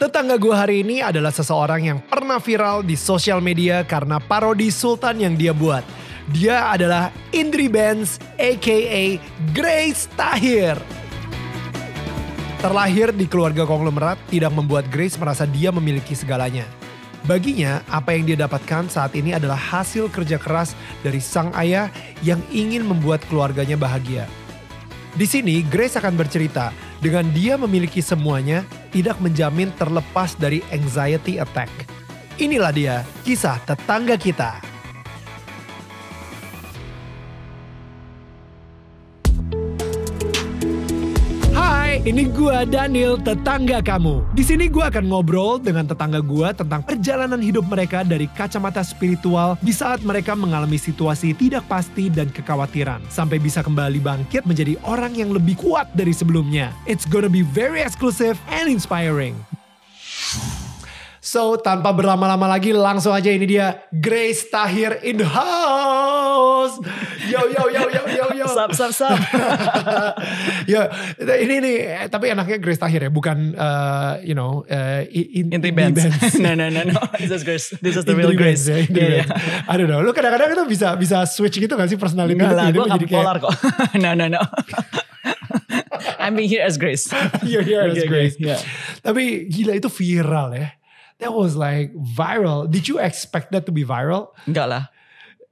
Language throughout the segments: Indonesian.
Tetangga gue hari ini adalah seseorang yang pernah viral di sosial media karena parodi Sultan yang dia buat. Dia adalah Indri Benz aka Grace Tahir. Terlahir di keluarga konglomerat tidak membuat Grace merasa dia memiliki segalanya. Baginya, apa yang dia dapatkan saat ini adalah hasil kerja keras dari sang ayah yang ingin membuat keluarganya bahagia. Di sini, Grace akan bercerita dengan dia memiliki semuanya, tidak menjamin terlepas dari anxiety attack. Inilah dia kisah tetangga kita. ini gua Daniel, tetangga kamu. Di sini gua akan ngobrol dengan tetangga gua tentang perjalanan hidup mereka dari kacamata spiritual di saat mereka mengalami situasi tidak pasti dan kekhawatiran sampai bisa kembali bangkit menjadi orang yang lebih kuat dari sebelumnya. It's gonna be very exclusive and inspiring. So, tanpa berlama-lama lagi, langsung aja ini dia Grace Tahir in the house. Yo yo sap sap sap. ya ini nih eh, tapi enaknya Grace Tahir ya bukan uh, you know uh, in, in the bands. no no no no. This is Grace. This is the real Grace. Ya, yeah, yeah, yeah. I don't know. Lu kadang-kadang itu bisa bisa switch gitu gak sih personality? Enggak lah, gue gak polar kok. no no no. I'm being here as Grace. You're here as Grace. Okay, yeah. Tapi gila itu viral ya. That was like viral. Did you expect that to be viral? Enggak lah.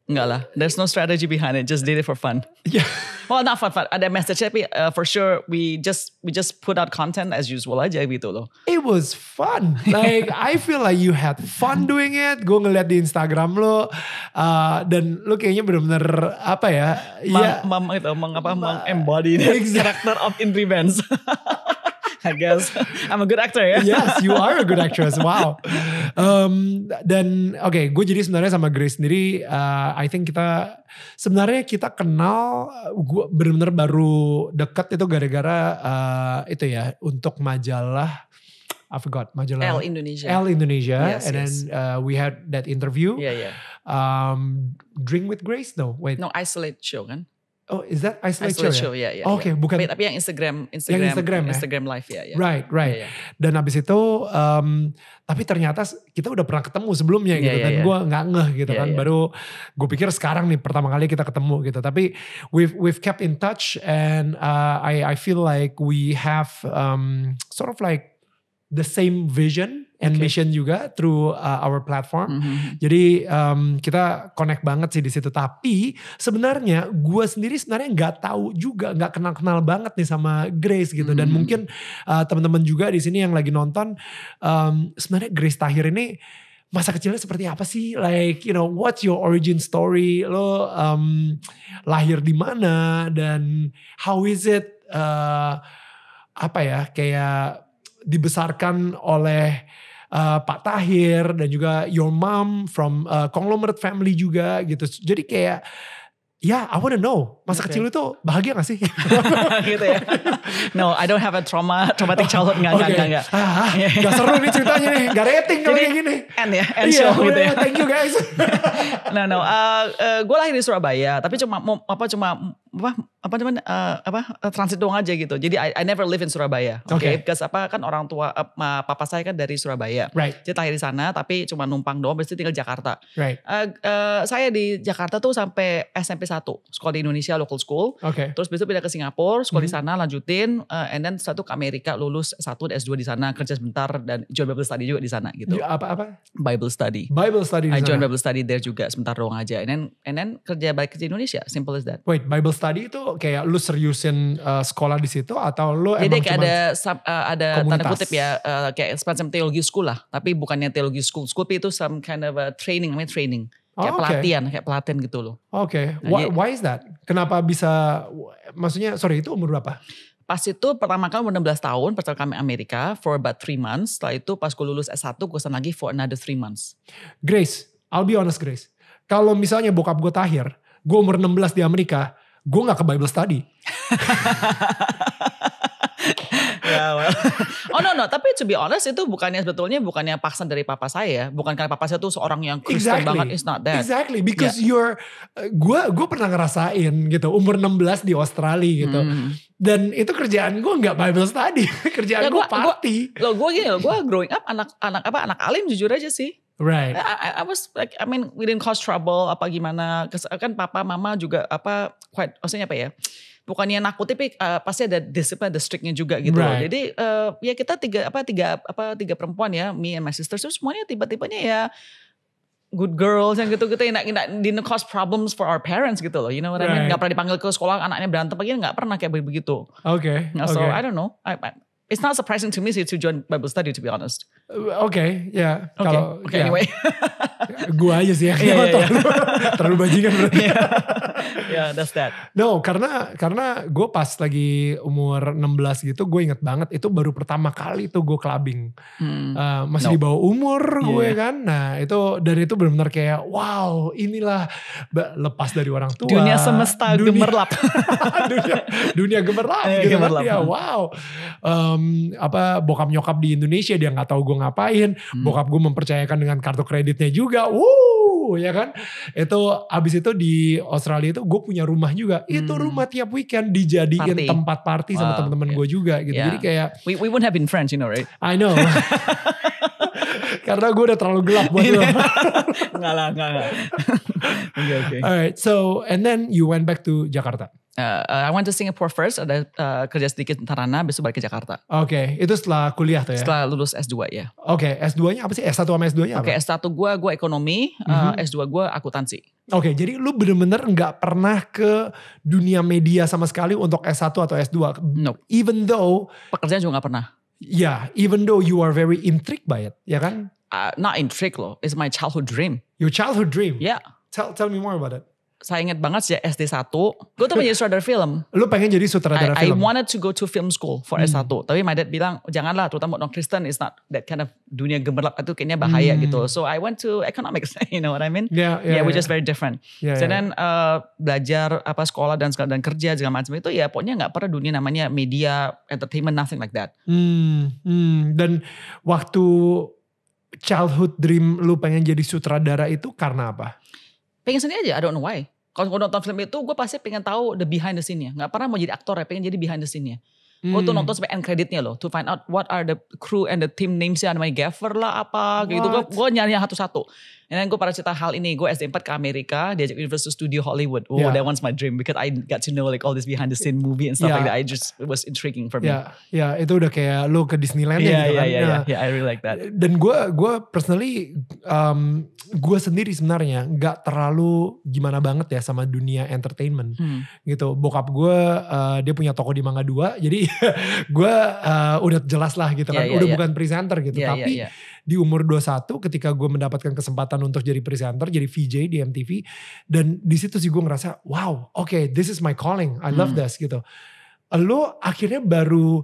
Enggak lah. There's no strategy behind it. Just did it for fun. Yeah. well, not fun, fun. Ada message tapi uh, for sure we just we just put out content as usual aja gitu loh. It was fun. Like I feel like you had fun doing it. Gue ngeliat di Instagram lo uh, dan lo kayaknya bener-bener apa ya? Mam, mang ya. mam itu mengapa apa? embody exactly. karakter of Indri Benz. I guess I'm a good actor ya. Yeah? Yes, you are a good actress. Wow. Um, dan oke, okay, gue jadi sebenarnya sama Grace sendiri, uh, I think kita sebenarnya kita kenal, uh, gue benar-benar baru dekat itu gara-gara uh, itu ya untuk majalah. I forgot majalah L Indonesia. L Indonesia, yes, and yes. then uh, we had that interview. Yeah, yeah. Um, drink with Grace, no, wait. No, isolate show kan? Oh, is that isolate, isolate show, show ya? ya, Oh, Oke, okay, bukan. Tapi yang Instagram, Instagram, yang Instagram, ya? Instagram live ya. ya. Right, right. Yeah, yeah. Ya. Dan abis itu, um, tapi ternyata kita udah pernah ketemu sebelumnya yeah, gitu. yeah, dan yeah. gue nggak ngeh gitu yeah, kan. Yeah. Baru gue pikir sekarang nih pertama kali kita ketemu gitu. Tapi we've we've kept in touch and uh, I I feel like we have um, sort of like the same vision and okay. mission juga through uh, our platform. Mm -hmm. Jadi um, kita connect banget sih di situ. Tapi sebenarnya gue sendiri sebenarnya nggak tahu juga, nggak kenal kenal banget nih sama Grace gitu. Mm -hmm. Dan mm-hmm. mungkin uh, teman-teman juga di sini yang lagi nonton, um, sebenarnya Grace Tahir ini masa kecilnya seperti apa sih? Like you know what's your origin story? Lo um, lahir di mana dan how is it? Uh, apa ya kayak dibesarkan oleh uh, Pak Tahir dan juga your mom from uh, conglomerate family juga gitu. Jadi kayak Ya, yeah, I wanna know. Masa okay. kecil itu bahagia gak sih? gitu ya. No, I don't have a trauma, traumatic childhood. Gak, okay. gak, gak, gak. Ah, ah, ah. Iya. gak seru nih ceritanya nih. Gak rating kalau kayak gini. End ya, end yeah, show gitu ya. Thank you guys. no, no. Uh, eh, uh, gue lahir di Surabaya. Tapi cuma apa cuma apa apa namanya uh, apa eh, transit doang aja gitu. Jadi I, I never live in Surabaya. Oke. Okay? Okay. Because apa kan orang tua uh, papa saya kan dari Surabaya. Right. Jadi lahir di sana tapi cuma numpang doang berarti tinggal Jakarta. Right. Uh, uh, saya di Jakarta tuh sampai SMP 1, sekolah di Indonesia local school. Oke. Okay. Terus besok pindah ke Singapura, sekolah mm -hmm. di mm-hmm. sana lanjutin uh, and then satu ke Amerika lulus satu S2 di sana, kerja sebentar dan join Bible study juga di sana gitu. Ya, apa apa? Bible study. Bible study di I join Bible study there juga sebentar doang aja. And then and then kerja balik ke Indonesia, simple as that. Wait, Bible study itu kayak lu seriusin uh, sekolah di situ atau lu Jadi emang kayak ada sub, uh, ada komunitas. tanda kutip ya uh, kayak semacam teologi school lah, tapi bukannya teologi school. School itu some kind of a training, namanya training. Kayak oh, okay. pelatihan, kayak pelatihan gitu loh. Oke. Okay. Nah, why, iya. why is that? Kenapa bisa maksudnya sorry itu umur berapa? Pas itu pertama kali umur 16 tahun, pertama kami Amerika for about 3 months. Setelah itu pas gue lulus S1, gue sana lagi for another 3 months. Grace, I'll be honest Grace. Kalau misalnya bokap gue tahir, gue umur 16 di Amerika, gue gak ke Bible study. Ya, oh no no, tapi to be honest itu bukannya sebetulnya bukannya paksaan dari papa saya, bukan karena papa saya tuh seorang yang Kristen exactly. banget, it's not that. Exactly, because yeah. you're, gue eh, gue pernah ngerasain gitu, umur 16 di Australia gitu, hmm. dan itu kerjaan gue nggak Bible study, kerjaan ya, gue party. Gua, lo gue gini lo, gue growing up anak anak apa anak alim jujur aja sih Right. I, I was like, I mean, we didn't cause trouble apa gimana. Kan papa, mama juga apa, quite, maksudnya apa ya? Bukannya nakut tapi uh, pasti ada discipline, ada strictnya juga gitu. Right. Loh. Jadi uh, ya kita tiga apa tiga apa tiga perempuan ya, me and my sister, so semuanya tiba-tibanya ya good girls yang gitu-gitu yang tidak didn't cause problems for our parents gitu loh. You know what right. I mean? Gak pernah dipanggil ke sekolah anaknya berantem lagi nggak pernah kayak begitu. Oke. Okay. So okay. I don't know. I, I, it's not surprising to me sih to join Bible study to be honest. Uh, Oke, ya. kalau Oke, anyway. gua aja sih ya. Yeah, yeah, yeah. terlalu bajingan berarti. Yeah. yeah, that's that. No, karena karena gue pas lagi umur 16 gitu, gue inget banget itu baru pertama kali tuh gue clubbing. Hmm. Uh, masih no. di bawah umur yeah. Ya kan. Nah itu dari itu benar-benar kayak wow inilah lepas dari orang tua. Dunia semesta dunia, gemerlap. dunia, dunia gemerlap. Eh, gitu kan? gemerlap. Kan? wow. Um, um, apa bokap nyokap di Indonesia dia nggak tahu gue ngapain hmm. bokap gue mempercayakan dengan kartu kreditnya juga uh ya kan itu abis itu di Australia itu gue punya rumah juga hmm. itu rumah tiap weekend dijadiin party. tempat party wow. sama teman-teman yeah. gue juga gitu yeah. jadi kayak we, we wouldn't have been friends you know right I know karena gue udah terlalu gelap buat lo. nggak lah, nggak. lah okay, okay. Alright, so and then you went back to Jakarta. Uh, I went to Singapore first, ada uh, kerja sedikit Tarana, besok balik ke Jakarta. Oke, okay. itu setelah kuliah tuh ya? Setelah lulus S2 ya. Oke, okay. S2-nya apa sih? S1 sama S2-nya apa? Oke, S1 gue, gue ekonomi, mm -hmm. uh, S2 gue akuntansi. Oke, okay, jadi lu bener-bener nggak pernah ke dunia media sama sekali untuk S1 atau S2? No. Even though... Pekerjaan juga gak pernah. Ya, yeah, even though you are very intrigued by it, ya kan? Uh, not intrigued loh, it's my childhood dream. Your childhood dream? Yeah. Tell, tell me more about it saya inget banget sejak SD 1, gue tuh menjadi sutradara film. Lu pengen jadi sutradara I, film? I wanted to go to film school for hmm. S1, tapi my dad bilang oh, janganlah, terutama untuk Kristen it's not that kind of dunia gemerlap itu kayaknya bahaya hmm. gitu. So I went to economics, you know what I mean? Yeah, yeah, yeah which yeah. is very different. Yeah, so yeah. then uh, belajar apa sekolah dan segala dan kerja segala macam itu ya pokoknya gak pernah dunia namanya media, entertainment, nothing like that. Hmm, hmm. Dan waktu childhood dream lu pengen jadi sutradara itu karena apa? pengen sendiri aja I don't know why kalau gue nonton film itu gue pasti pengen tahu the behind the scene-nya nggak pernah mau jadi aktor ya pengen jadi behind the scene-nya Gue oh, tuh hmm. nonton sampai end creditnya loh, to find out what are the crew and the team names namesnya namanya Gaffer lah apa gitu. What? gitu. Gue gue nyari satu-satu. Dan gue pada cerita hal ini, gue SD 4 ke Amerika, diajak Universal Studio Hollywood. Oh, yeah. that one's my dream because I got to know like all this behind the scene movie and stuff yeah. like that. I just it was intriguing for me. Ya, yeah. yeah, itu udah kayak lo ke Disneyland yeah, gitu yeah, kan. Yeah, yeah, nah, yeah, I really like that. Dan gue gue personally um, gue sendiri sebenarnya gak terlalu gimana banget ya sama dunia entertainment hmm. gitu. Bokap gue uh, dia punya toko di Mangga Dua, jadi gue uh, udah jelas lah gitu kan. Yeah, iya, udah yeah. bukan presenter gitu. Yeah, iya, Tapi yeah, yeah. di umur 21 ketika gue mendapatkan kesempatan untuk jadi presenter, jadi VJ di MTV. Dan di situ sih gue ngerasa wow oke okay, this is my calling. I love hmm. this gitu. Lo akhirnya baru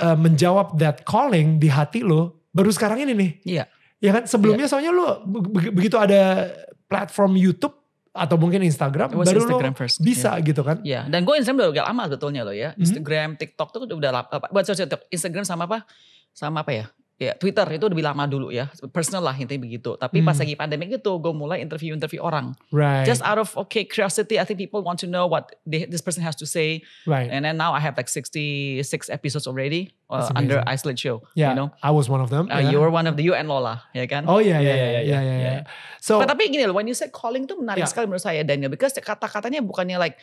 uh, menjawab that calling di hati lo baru sekarang ini nih. Iya. Yeah. Ya kan sebelumnya yeah. soalnya lo begitu ada platform YouTube atau mungkin Instagram baru Instagram first. bisa yeah. gitu kan. Iya, yeah. dan gue Instagram udah agak lama sebetulnya loh ya. Mm-hmm. Instagram, mm -hmm. TikTok tuh udah lama. Buat sosial Instagram sama apa? Sama apa ya? ya Twitter itu lebih lama dulu ya personal lah intinya begitu tapi hmm. pas lagi pandemi itu gue mulai interview interview orang right. just out of okay curiosity I think people want to know what they, this person has to say right. and then now I have like 66 episodes already uh, under Isolate Show yeah. you know I was one of them uh, yeah. you were one of the you and Lola ya kan oh yeah yeah yeah yeah yeah, yeah, yeah. so But, tapi gini loh when you said calling tuh menarik yeah. sekali menurut saya Daniel because kata-katanya bukannya like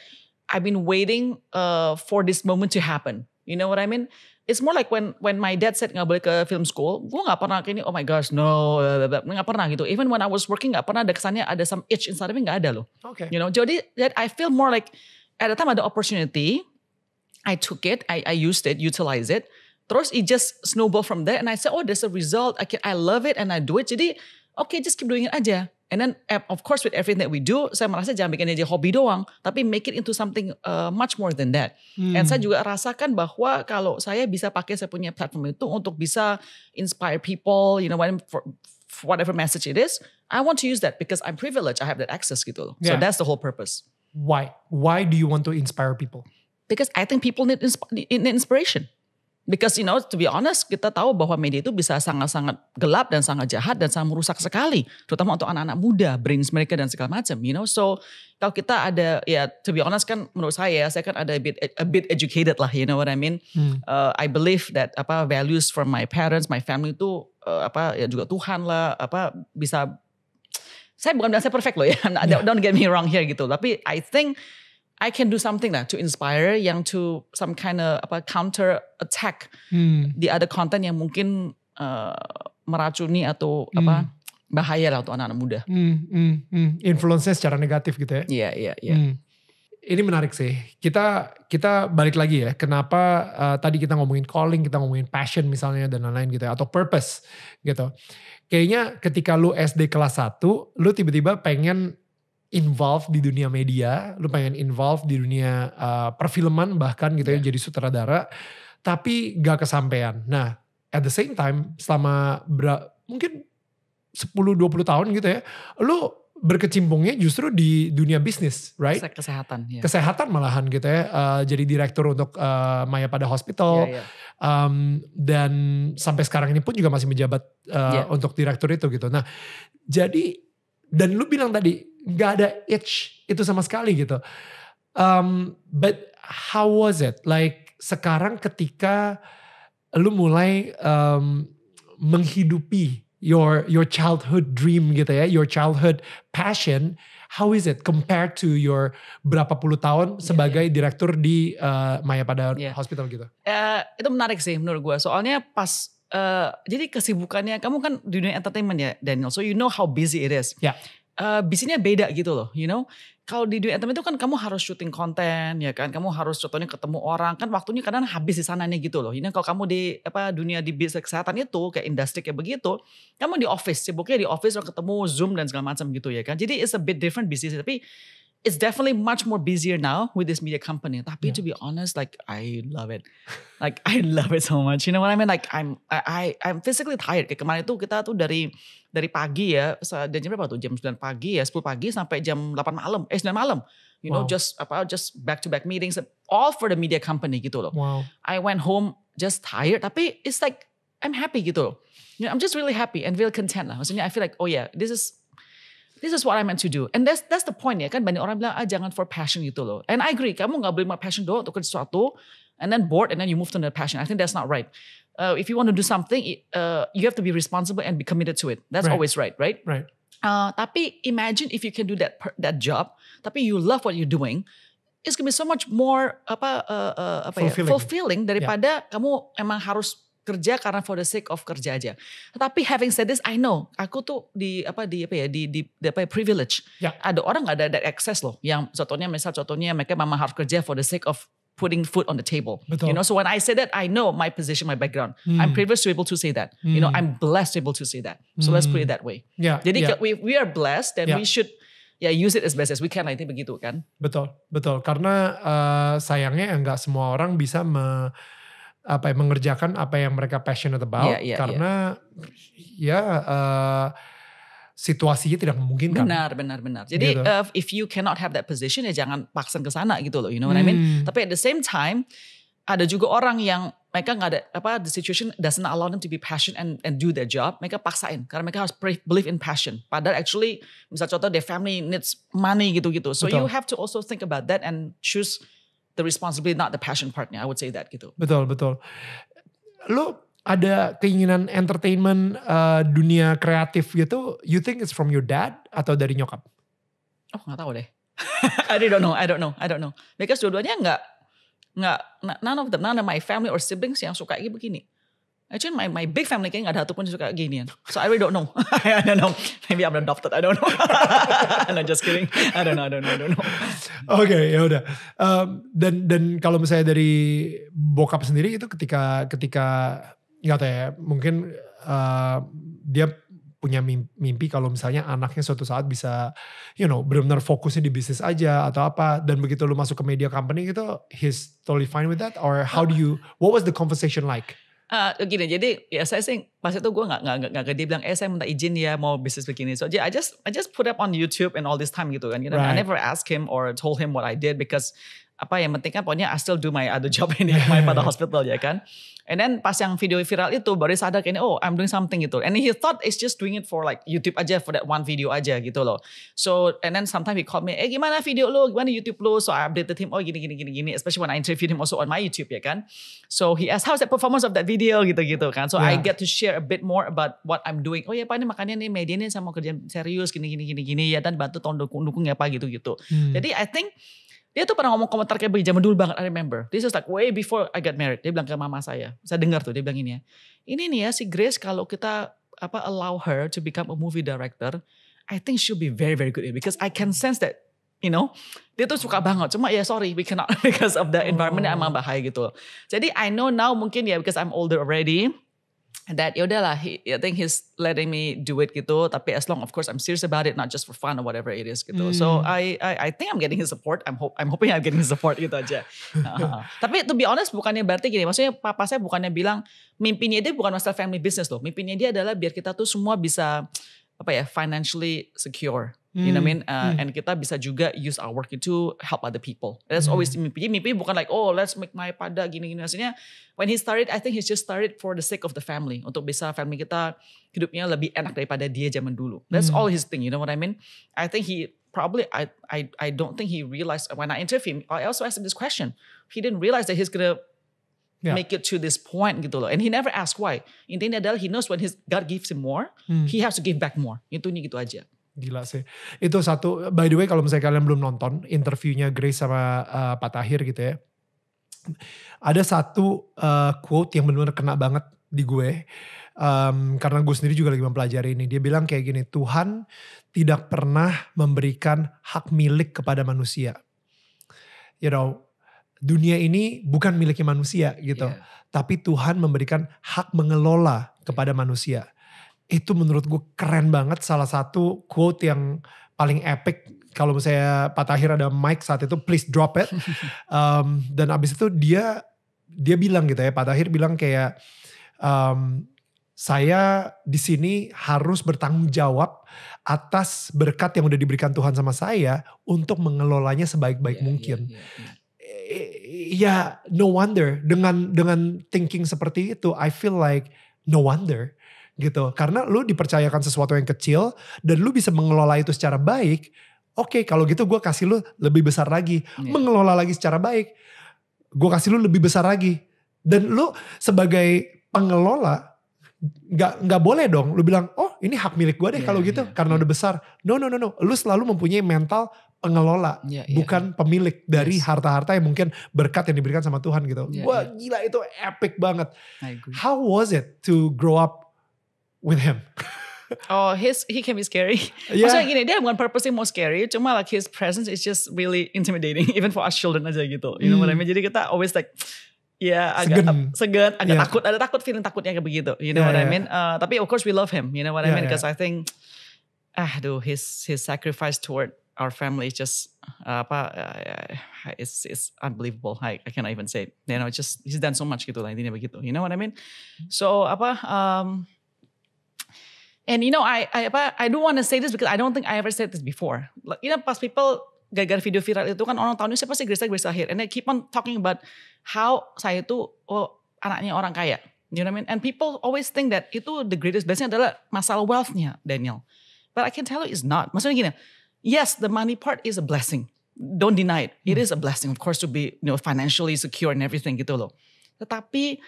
I've been waiting uh, for this moment to happen you know what I mean it's more like when when my dad said nggak boleh ke film school, gue nggak pernah kini oh my gosh, no, nggak pernah gitu. Even when I was working nggak pernah ada kesannya ada some itch inside me nggak ada loh. Okay. You know, jadi that I feel more like at the time ada opportunity, I took it, I I used it, utilize it. Terus it just snowball from there and I said, oh there's a result, I can, I love it and I do it. Jadi okay, just keep doing it aja. And then eh, of course with everything that we do, saya merasa jangan bikin jadi hobi doang, tapi make it into something uh, much more than that. Hmm. And saya juga rasakan bahwa kalau saya bisa pakai saya punya platform itu untuk bisa inspire people, you know, for, for whatever message it is, I want to use that because I'm privileged, I have that access gitu loh. Yeah. So that's the whole purpose. Why? Why do you want to inspire people? Because I think people need, insp need inspiration. Because you know, to be honest, kita tahu bahwa media itu bisa sangat-sangat gelap dan sangat jahat dan sangat merusak sekali, terutama untuk anak-anak muda, brains mereka dan segala macam. You know, so kalau kita ada, ya to be honest kan, menurut saya, saya kan ada a bit, a bit educated lah, you know what I mean. Hmm. Uh, I believe that apa values from my parents, my family itu uh, apa ya juga Tuhan lah, apa bisa. Saya bukan bilang saya perfect loh ya, yeah. don't get me wrong here gitu, tapi I think I can do something lah to inspire yang to some kind of apa counter attack hmm. the other content yang mungkin uh, meracuni atau hmm. apa bahaya lah untuk anak-anak muda. Hmm, hmm, hmm. influence secara negatif gitu ya. Iya, iya, iya. Hmm. Ini menarik sih. Kita kita balik lagi ya. Kenapa uh, tadi kita ngomongin calling, kita ngomongin passion misalnya dan lain-lain gitu ya atau purpose gitu. Kayaknya ketika lu SD kelas 1, lu tiba-tiba pengen involved di dunia media, lu ya. pengen involved di dunia uh, perfilman bahkan gitu yeah. ya jadi sutradara, tapi gak kesampaian. Nah, at the same time selama mungkin mungkin 10-20 tahun gitu ya, lu berkecimpungnya justru di dunia bisnis, right? Kesehatan. Ya. Kesehatan malahan gitu ya. Uh, jadi direktur untuk uh, Maya pada Hospital. yeah, yeah. Um, dan sampai sekarang ini pun juga masih menjabat uh, yeah. untuk direktur itu gitu. Nah jadi, dan lu bilang tadi nggak ada itch itu sama sekali gitu. Um, but how was it? Like sekarang ketika lu mulai um, menghidupi your your childhood dream gitu ya, your childhood passion, how is it compared to your berapa puluh tahun iya, sebagai yeah, yeah. direktur di uh, Maya pada yeah. hospital gitu? Uh, itu menarik sih menurut gue. Soalnya pas Uh, jadi kesibukannya kamu kan dunia entertainment ya Daniel, so you know how busy it is. Yeah uh, bisnisnya beda gitu loh, you know. Kalau di dunia entertainment itu kan kamu harus syuting konten ya kan, kamu harus contohnya ketemu orang kan waktunya kadang habis di sananya gitu loh. Ini kalau kamu di apa dunia di bisnis kesehatan itu kayak industri kayak begitu, kamu di office sibuknya di office orang ketemu Zoom dan segala macam gitu ya kan. Jadi it's a bit different bisnis tapi it's definitely much more busier now with this media company. Tapi yeah. to be honest, like I love it. like I love it so much. You know what I mean? Like I'm I, I I'm physically tired. Kayak kemarin tuh kita tuh dari dari pagi ya, dari jam berapa tuh? Jam 9 pagi ya, 10 pagi sampai jam 8 malam, eh 9 malam. You wow. know, just apa just back to back meetings all for the media company gitu loh. Wow. I went home just tired, tapi it's like I'm happy gitu You know, I'm just really happy and really content lah. Maksudnya I feel like oh yeah, this is this is what I meant to do. And that's that's the point ya kan banyak orang bilang ah jangan for passion gitu loh. And I agree, kamu nggak boleh my passion doang untuk sesuatu and then bored and then you move to another passion. I think that's not right. Uh, if you want to do something, uh, you have to be responsible and be committed to it. That's right. always right, right? Right. Uh, tapi imagine if you can do that that job, tapi you love what you're doing, it's gonna be so much more apa uh, uh, apa fulfilling. ya fulfilling daripada yeah. kamu emang harus kerja karena for the sake of kerja aja. Tapi having said this, I know aku tuh di apa di apa ya di di, di apa ya, privilege. Ya. Ada orang nggak ada that access loh. Yang contohnya misal contohnya mereka mama harus kerja for the sake of putting food on the table. Betul. You know, so when I say that, I know my position, my background. Hmm. I'm privileged to be able to say that. Hmm. You know, I'm blessed to be able to say that. So hmm. let's put it that way. Yeah. Jadi yeah. Ya. we we are blessed, then yeah. we should ya yeah, use it as best as we can. I think begitu kan. Betul, betul. Karena uh, sayangnya nggak semua orang bisa me apa mengerjakan apa yang mereka passionate about yeah, yeah, karena yeah. ya uh, situasinya tidak memungkinkan. Benar, benar, benar. Jadi gitu. uh, if you cannot have that position ya jangan paksa ke sana gitu loh, you know what hmm. I mean? Hmm. Tapi at the same time ada juga orang yang mereka nggak ada apa the situation doesn't allow them to be passionate and, and do their job. Mereka paksain karena mereka harus believe in passion. Padahal actually misal contoh their family needs money gitu-gitu. So Betul. you have to also think about that and choose the responsibility not the passion partnya I would say that gitu betul betul Lo ada keinginan entertainment uh, dunia kreatif gitu you think it's from your dad atau dari nyokap oh nggak tahu deh I don't know I don't know I don't know because dua-duanya nggak nggak none of them none of my family or siblings yang suka kayak begini Actually, my, my big family kayaknya gak ada satu pun suka ya, So I really don't know. I don't know. Maybe I'm adopted. I don't know. I'm just kidding. I don't know. I don't know. I don't know. Oke, okay, ya udah. Um, dan dan kalau misalnya dari bokap sendiri itu ketika ketika nggak tahu ya, mungkin uh, dia punya mimpi kalau misalnya anaknya suatu saat bisa you know benar-benar fokusnya di bisnis aja atau apa dan begitu lu masuk ke media company gitu he's totally fine with that or how do you what was the conversation like Uh, gini jadi ya saya sih pas itu gue nggak nggak nggak dia bilang eh saya minta izin ya mau bisnis begini so yeah, I just I just put up on YouTube and all this time gitu kan you know? right. I never ask him or told him what I did because apa yang penting kan pokoknya I still do my other job ini my pada hospital ya kan and then pas yang video viral itu baru sadar kayaknya oh I'm doing something gitu and he thought it's just doing it for like YouTube aja for that one video aja gitu loh so and then sometimes he called me eh gimana video lo gimana YouTube lo so I updated him oh gini gini gini gini especially when I interviewed him also on my YouTube ya kan so he asked how's the performance of that video gitu gitu kan so yeah. I get to share a bit more about what I'm doing oh ya pak ini makanya nih media ini saya mau kerja serius gini gini gini gini ya dan bantu tolong dukung dukung ya pak gitu gitu hmm. jadi I think dia tuh pernah ngomong komentar kayak begini zaman dulu banget I remember. This is like way before I got married. Dia bilang ke mama saya. Saya dengar tuh dia bilang ini ya. Ini nih ya si Grace kalau kita apa allow her to become a movie director, I think she'll be very very good because I can sense that you know, dia tuh suka banget. Cuma ya sorry, we cannot because of the environment oh. yang emang bahaya gitu. Jadi I know now mungkin ya yeah, because I'm older already, that ya udahlah I think he's letting me do it gitu tapi as long of course I'm serious about it not just for fun or whatever it is gitu mm. so hmm. I, I I think I'm getting his support I'm hope I'm hoping I'm getting his support gitu aja uh, tapi to be honest bukannya berarti gini maksudnya papa saya bukannya bilang mimpinya dia bukan masalah family business loh mimpinya dia adalah biar kita tuh semua bisa apa ya financially secure Hmm. You know what I mean? Hmm. Uh, hmm. And kita bisa juga use our work itu help other people. That's hmm. always mimpi. Mimpi bukan like oh let's make my pada gini-gini. Maksudnya when he started, I think he just started for the sake of the family. Untuk bisa family kita hidupnya lebih enak daripada dia zaman dulu. That's hmm. all his thing. You know what I mean? I think he probably I I I don't think he realized when I interview him. I also asked him this question. He didn't realize that he's gonna yeah. make it to this point gitu loh. And he never asked why. Intinya adalah he knows when his God gives him more, hmm. he has to give back more. Itu gitu aja. Gila sih. Itu satu, by the way kalau misalnya kalian belum nonton interviewnya Grace sama uh, Pak Tahir gitu ya. Ada satu uh, quote yang benar-benar kena banget di gue. Um, karena gue sendiri juga lagi mempelajari ini. Dia bilang kayak gini, Tuhan tidak pernah memberikan hak milik kepada manusia. You know, dunia ini bukan miliknya manusia gitu. Yeah. Tapi Tuhan memberikan hak mengelola kepada manusia itu menurut gue keren banget salah satu quote yang paling epic kalau misalnya Pak Tahir ada mic saat itu please drop it um, dan abis itu dia dia bilang gitu ya Pak Tahir bilang kayak um, saya di sini harus bertanggung jawab atas berkat yang udah diberikan Tuhan sama saya untuk mengelolanya sebaik-baik yeah, iya, mungkin. Yeah, yeah, Ya, no wonder dengan dengan thinking seperti itu, I feel like no wonder gitu. Karena lu dipercayakan sesuatu yang kecil dan lu bisa mengelola itu secara baik. Oke, okay, kalau gitu gue kasih lu lebih besar lagi, yeah. mengelola lagi secara baik. Gue kasih lu lebih besar lagi. Dan lu sebagai pengelola nggak nggak boleh dong lu bilang oh ini hak milik gue deh yeah, kalau gitu yeah, karena yeah. udah hmm. besar no no no no lu selalu mempunyai mental pengelola yeah, yeah, bukan yeah. pemilik dari harta harta-harta yang mungkin berkat yang diberikan sama Tuhan gitu yeah, wah yeah. gila itu epic banget how was it to grow up with him. oh, his he can be scary. Yeah. Maksudnya gini, dia bukan purposely mau scary, cuma like his presence is just really intimidating, even for us children aja gitu. You know what I mean? Hmm. Jadi kita always like, ya yeah, agak segan, agak yeah. takut, ada takut feeling takutnya kayak begitu. You know yeah, what I mean? Uh, tapi of course we love him. You know what yeah, I mean? Because yeah. I think, ah, do his his sacrifice toward our family is just uh, apa uh, it's it's unbelievable I, I cannot even say it. you know just he's done so much gitu lah intinya begitu you know what I mean hmm. so apa um, And you know, I I apa I do want to say this because I don't think I ever said this before. Like, you know, pas people gara-gara video viral itu kan orang tahunya siapa sih Grace Grace Sahir? And they keep on talking about how saya itu oh, anaknya orang kaya. You know what I mean? And people always think that itu the greatest blessing adalah masalah wealthnya Daniel. But I can tell you it's not. Maksudnya gini, yes the money part is a blessing. Don't deny it. It hmm. is a blessing of course to be you know financially secure and everything gitu loh. Tetapi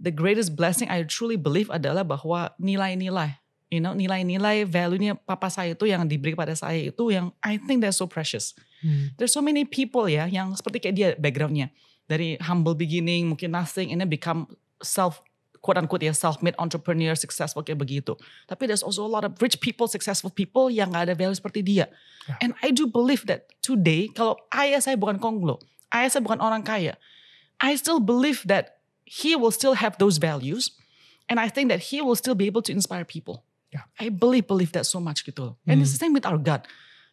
the greatest blessing I truly believe adalah bahwa nilai-nilai you know nilai-nilai value-nya papa saya itu yang diberi pada saya itu yang I think that's so precious. Hmm. There's so many people ya yang seperti kayak dia backgroundnya dari humble beginning mungkin nothing and then become self quote unquote ya self made entrepreneur successful kayak begitu. Tapi there's also a lot of rich people, successful people yang gak ada value seperti dia. Yeah. And I do believe that today kalau ayah saya bukan konglo, ayah saya bukan orang kaya, I still believe that he will still have those values and I think that he will still be able to inspire people. Yeah. I believe believe that so much gitu. And it's the same with our God.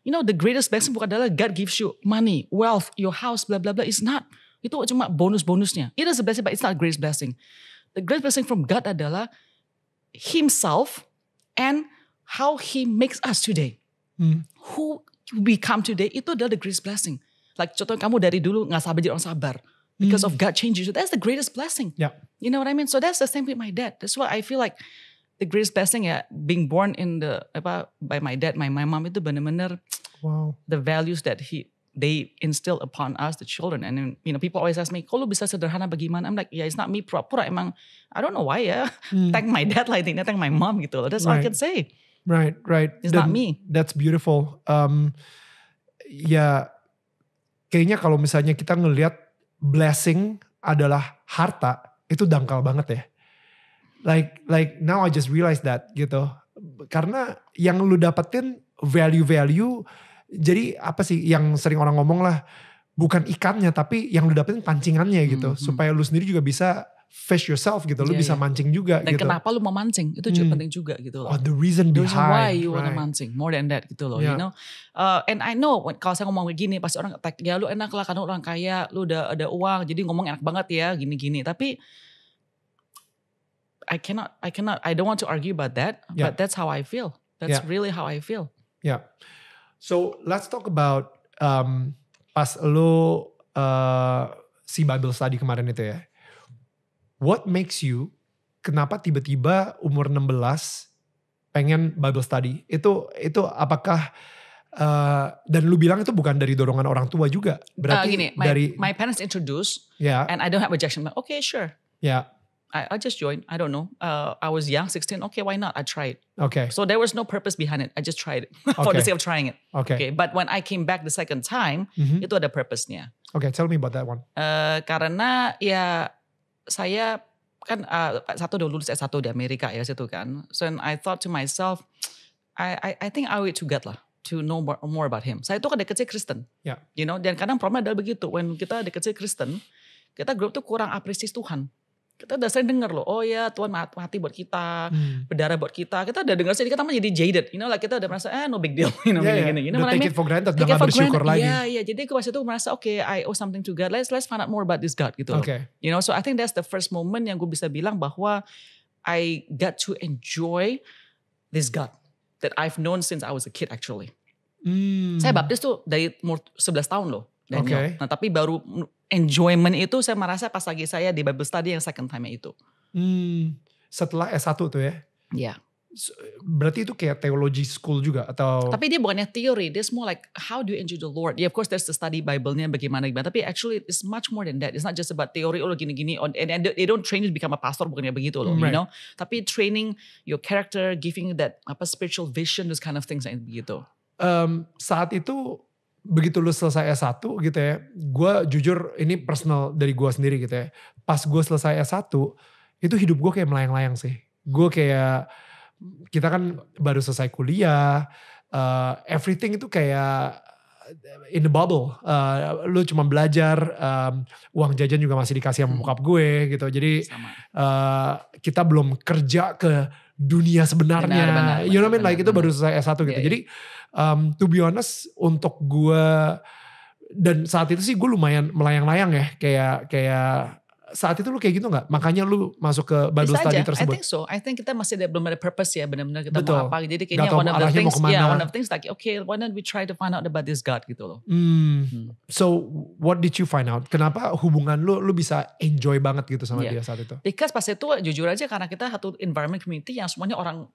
You know the greatest blessing bukan adalah God gives you money, wealth, your house, blah blah blah. It's not. Itu cuma bonus-bonusnya. It is a blessing but it's not greatest blessing. The greatest blessing from God adalah himself and how he makes us today. Mm. Who we come today itu adalah the greatest blessing. Like contoh kamu dari dulu nggak sabar jadi orang sabar because mm. of God changes you. That's the greatest blessing. Yeah. You know what I mean? So that's the same with my dad. That's why I feel like the greatest blessing ya being born in the apa by my dad my my mom itu benar-benar wow. the values that he they instill upon us the children and then, you know people always ask me kalau bisa sederhana bagaimana I'm like yeah it's not me pura-pura emang I don't know why ya hmm. thank my dad lah intinya thank my mom gitu that's right. all I can say right right it's Then, not me that's beautiful um, ya yeah, kayaknya kalau misalnya kita ngelihat blessing adalah harta itu dangkal banget ya like like now I just realize that gitu karena yang lu dapetin value-value jadi apa sih yang sering orang ngomong lah bukan ikannya tapi yang lu dapetin pancingannya hmm, gitu hmm, supaya lu sendiri juga bisa fish yourself gitu lu iya, bisa yeah. mancing juga dan gitu. kenapa lu mau mancing itu juga hmm. penting juga gitu loh oh the reason behind the reason why you right. wanna mancing more than that gitu loh yeah. you know uh, and I know kalau saya ngomong begini pasti orang attack ya lu enak lah karena orang kaya lu udah ada uang jadi ngomong enak banget ya gini-gini tapi I cannot, I cannot, I don't want to argue about that, yeah. but that's how I feel. That's yeah. really how I feel. Yeah. So let's talk about um, pas lo uh, si Bible study kemarin itu ya. What makes you, kenapa tiba-tiba umur 16 pengen Bible study? Itu, itu apakah... Uh, dan lu bilang itu bukan dari dorongan orang tua juga. Uh, Berarti uh, gini, dari my parents introduce yeah. and I don't have objection. Oke, okay, sure. Ya. Yeah. I, I just joined. I don't know. Uh, I was young, 16. Okay, why not? I tried. Okay. So there was no purpose behind it. I just tried it for the sake of trying it. Okay. okay. But when I came back the second time, mm-hmm. itu ada purpose-nya. Okay, tell me about that one. Uh, karena ya saya kan uh, satu udah lulus S1 di Amerika ya situ kan. So and I thought to myself, I I, I think I wait to get lah to know more, more about him. Saya itu kan dekat si Kristen. Yeah. You know, dan kadang problem adalah begitu. When kita dekat si Kristen, kita grup tuh kurang apresiasi Tuhan kita udah sering dengar loh, oh ya Tuhan mati buat kita, hmm. berdarah buat kita. Kita udah dengar sih kita malah jadi jaded. You know, like kita udah merasa, eh no big deal. You know, yeah, gini, yeah. gini. You know, take it for granted, udah gak bersyukur lagi. Iya, yeah, iya. Yeah. Jadi aku pas itu merasa, oke oh, okay, I owe something to God. Let's, let's find out more about this God gitu loh. Okay. You know, so I think that's the first moment yang gue bisa bilang bahwa I got to enjoy this God that I've known since I was a kid actually. Hmm. Saya baptis tuh dari umur 11 tahun loh. Daniel. Okay. Nah tapi baru enjoyment itu saya merasa pas lagi saya di Bible study yang second time itu. Hmm, setelah S1 tuh ya? Iya. Berarti itu kayak teologi school juga atau? Tapi dia bukannya teori, dia more like how do you enjoy the Lord. Yeah, of course there's the study Bible-nya bagaimana gimana. Tapi actually it's much more than that. It's not just about teori oh gini-gini. Oh, and, and they don't train you to become a pastor bukannya begitu loh, right. you know. Tapi training your character, giving that apa spiritual vision, those kind of things yang eh, begitu. Um, saat itu begitu lu selesai S1 gitu ya, gue jujur ini personal dari gue sendiri gitu ya, pas gue selesai S1, itu hidup gue kayak melayang-layang sih. Gue kayak, kita kan baru selesai kuliah, uh, everything itu kayak in the bubble. Uh, lu cuma belajar, um, uang jajan juga masih dikasih sama hmm. bokap gue gitu. Jadi uh, kita belum kerja ke dunia sebenarnya. Benar, benar, you know what I mean? Like benar, itu benar. baru selesai S1 iya, gitu. Yeah, Jadi um, to be honest untuk gue dan saat itu sih gue lumayan melayang-layang ya kayak kayak saat itu lu kayak gitu nggak? Makanya lu masuk ke Bible Bisa study aja. tersebut. I think so. I think kita masih ada belum ada purpose ya benar-benar kita Betul. mau apa. Jadi kayaknya Gak one of the things, yeah, one of the things like okay, why don't we try to find out about this God gitu loh. Hmm. hmm. So what did you find out? Kenapa hubungan lu lu bisa enjoy banget gitu sama yeah. dia saat itu? Because pas itu jujur aja karena kita satu environment community yang semuanya orang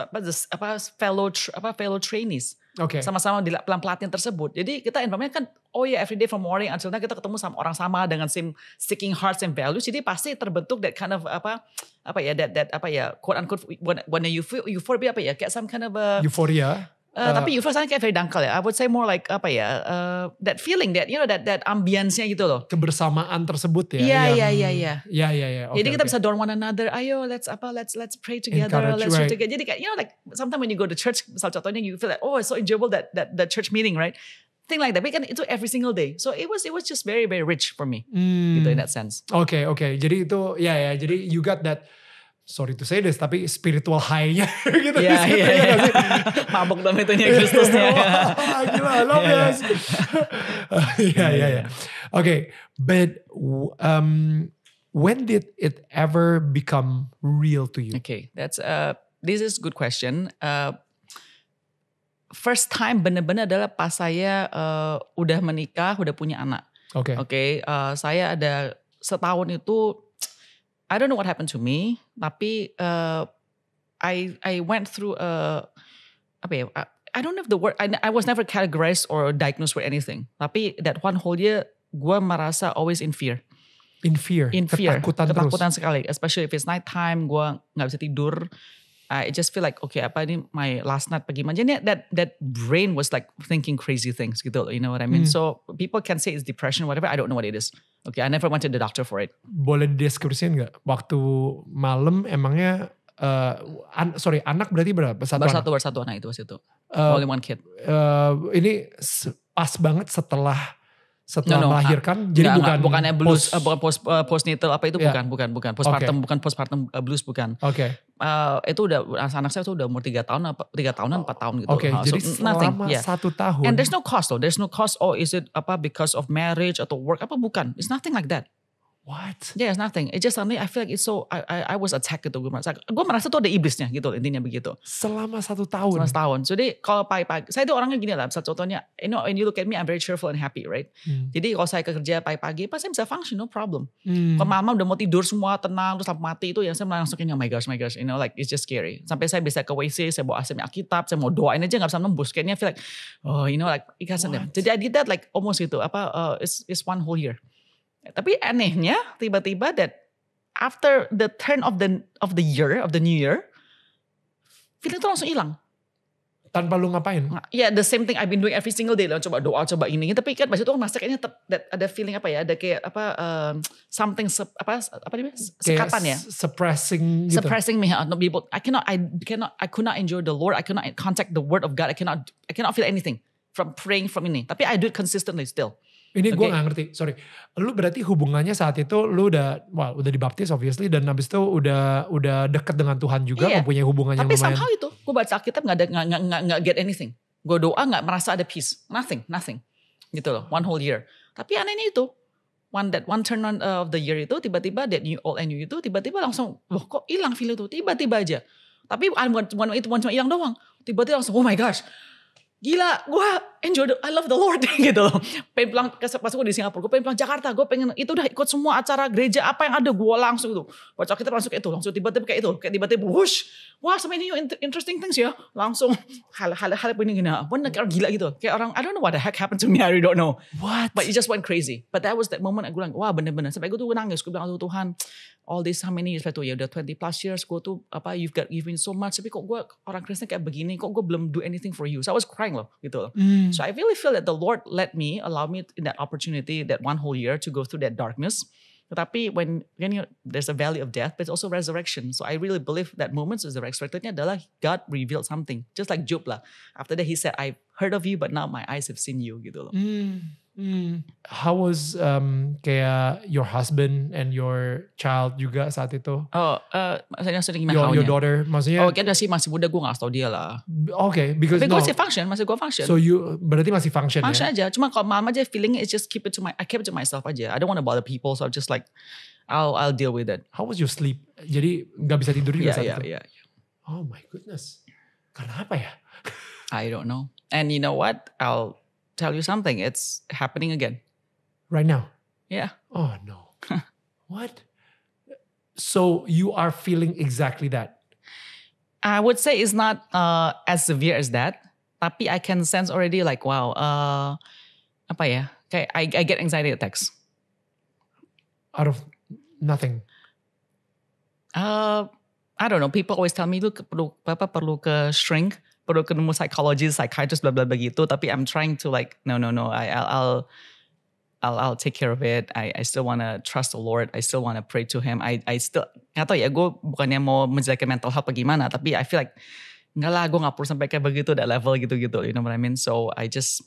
apa, apa fellow apa fellow trainees Okay. Sama-sama di pelan pelatihan tersebut. Jadi kita environment kan oh ya yeah, every from morning until now kita ketemu sama orang sama dengan same seeking hearts and values. Jadi pasti terbentuk that kind of apa apa ya that that apa ya quote unquote when, when you feel euphoria apa ya kayak some kind of a, euphoria Uh, tapi Yuval kan kayak very dangkal ya. I would say more like apa ya, uh, that feeling that you know that that ambience-nya gitu loh. Kebersamaan tersebut ya. Iya iya iya iya. Iya iya iya. Jadi okay. kita bisa dorm one another. Ayo let's apa let's let's pray together, Encourage, let's right. together. Jadi kayak you know like sometimes when you go to church, misal contohnya you feel like oh it's so enjoyable that that that church meeting, right? Thing like that. we kan itu every single day. So it was it was just very very rich for me. Hmm. Gitu in hmm. that sense. Oke okay, oke. Okay. Jadi itu ya yeah, ya. Yeah. Jadi you got that sorry to say this tapi spiritual high-nya gitu yeah, di situ, yeah, ya yeah. sih? Mabok dong nya Kristusnya. Gila, love Iya, iya, iya. Oke, but um, when did it ever become real to you? Okay, that's uh, this is good question. Uh, first time bener-bener adalah pas saya uh, udah menikah, udah punya anak. Oke. Okay. Oke, okay, uh, saya ada setahun itu I don't know what happened to me, tapi uh, I I went through a apa ya? I, don't know if the word I, I was never categorized or diagnosed with anything. Tapi that one whole year gue merasa always in fear. In fear. In fear. Ketakutan, ketakutan terus. sekali, especially if it's night time, gue nggak bisa tidur. I just feel like okay apa ini my last night pergi manja ini that that brain was like thinking crazy things gitu you know what I mean hmm. so people can say it's depression whatever I don't know what it is okay I never went to the doctor for it boleh deskripsi nggak waktu malam emangnya uh, an, sorry anak berarti berapa satu bersatu anak. bersatu anak itu waktu itu uh, only one kid uh, ini pas banget setelah setelah no, no, ah, melahirkan jadi enggak, bukan bukannya blues post, uh, bukan post uh, postnatal apa itu yeah. bukan bukan bukan postpartum okay. bukan postpartum uh, blues bukan oke okay. uh, itu udah anak saya itu udah umur 3 tahun apa 3 tahunan 4 tahun gitu oke okay, uh, jadi so, selama nothing, satu yeah. tahun and there's no cost though there's no cost or oh, is it apa because of marriage atau work apa bukan it's nothing like that What? Yeah, it's nothing. It just suddenly I feel like it's so I I, I was attacked gitu gue merasa. Gue merasa tuh ada iblisnya gitu intinya begitu. Selama satu tahun. Selama setahun. Jadi kalau pagi-pagi saya tuh orangnya gini lah. Satu contohnya, you know, when you look at me, I'm very cheerful and happy, right? Hmm. Jadi kalau saya kerja pagi-pagi, pas saya bisa function, no problem. Hmm. Kalau mama udah mau tidur semua tenang terus lampu mati itu yang saya langsung kayaknya oh my gosh, my gosh, you know, like it's just scary. Sampai saya bisa ke WC, saya bawa asam Alkitab, saya mau doain aja nggak bisa nembus. Kayaknya feel like, oh you know, like it hasn't. Jadi I did that like almost gitu. Apa? Uh, it's it's one whole year. Tapi anehnya tiba-tiba that after the turn of the of the year of the new year, feeling itu langsung hilang. Tanpa lu ngapain? Ya yeah, the same thing I've been doing every single day. Coba doa, coba ini. Tapi kan pas tuh masih kayaknya ada feeling apa ya? Ada kayak apa um, something sup, apa apa namanya? Sekatan ya. Suppressing. Gitu. Suppressing me. Not be able, I cannot. I cannot. I could not enjoy the Lord. I cannot contact the Word of God. I cannot. I cannot feel anything from praying from ini. Tapi I do it consistently still. Ini okay. gue gak ngerti, sorry. Lu berarti hubungannya saat itu lu udah, wah well, udah dibaptis obviously dan abis itu udah udah deket dengan Tuhan juga, iya. mempunyai hubungan Tapi yang lumayan. Tapi somehow itu, gue baca Alkitab gak, ada, gak, gak, gak, gak get anything. Gue doa gak merasa ada peace, nothing, nothing. Gitu loh, one whole year. Tapi anehnya itu, one that one turn on uh, of the year itu tiba-tiba that new old and new itu tiba-tiba langsung loh kok hilang feel itu tiba-tiba aja tapi bukan itu bukan cuma hilang doang tiba-tiba langsung oh my gosh gila gue enjoy the, I love the Lord gitu loh. Pengen pulang pas aku di Singapura, gue pengen pulang Jakarta, gue pengen itu udah ikut semua acara gereja apa yang ada gue langsung itu. Baca kita langsung kayak itu, langsung tiba-tiba kayak itu, kayak tiba-tiba wush. Wah, sama ini interesting things ya. Langsung hal-hal hal begini gini. Ah, bener kayak gila gitu. Kayak orang I don't know what the heck happened to me, I really don't know. What? But it just went crazy. But that was that moment gue bilang, wah bener-bener. Sampai gue tuh nangis, gue bilang, Tuhan, all this how many years tuh ya udah 20 plus years gue tuh apa you've got given so much tapi kok gue orang Kristen kayak begini kok gue belum do anything for you so I was crying loh gitu loh mm. So I really feel that the Lord let me, allow me in that opportunity, that one whole year to go through that darkness. Tetapi when, when you, there's a valley of death, but it's also resurrection. So I really believe that moments is the resurrection adalah God revealed something. Just like Job lah. After that he said, I've heard of you, but now my eyes have seen you gitu loh. Mm. Hmm. How was um, kayak your husband and your child juga saat itu? Oh, uh, maksudnya sering gimana? Your, your daughter, maksudnya? Oh, kayaknya masih masih muda gue gak tau dia lah. Oke, okay, because Tapi no. gue masih function, masih gue function. So you berarti masih function? Ya? Function ya? aja. Cuma kalau mama aja feeling is just keep it to my, I keep it to myself aja. I don't want to bother people, so I'm just like, I'll I'll deal with it. How was your sleep? Jadi gak bisa tidur juga yeah, saat yeah, itu? Yeah, yeah. Oh my goodness, kenapa ya? I don't know. And you know what? I'll tell you something. It's happening again. Right now. Yeah. Oh no. what? So you are feeling exactly that. I would say it's not uh, as severe as that. Tapi I can sense already like wow, uh, apa ya? Okay. I, I get anxiety attacks. Out of nothing. Uh, I don't know. People always tell me, look, perlu, Papa perlu ke shrink. perlu ketemu psikologis, psychiatrist, bla bla begitu. Tapi I'm trying to like, no no no, I, I'll, I'll I'll, I'll take care of it. I, I still wanna trust the Lord. I still wanna pray to Him. I, I still nggak tahu ya. Gue bukannya mau menjelekin mental health apa gimana, tapi I feel like nggak lah, gue nggak perlu sampai kayak begitu that level gitu-gitu. You know what I mean? So I just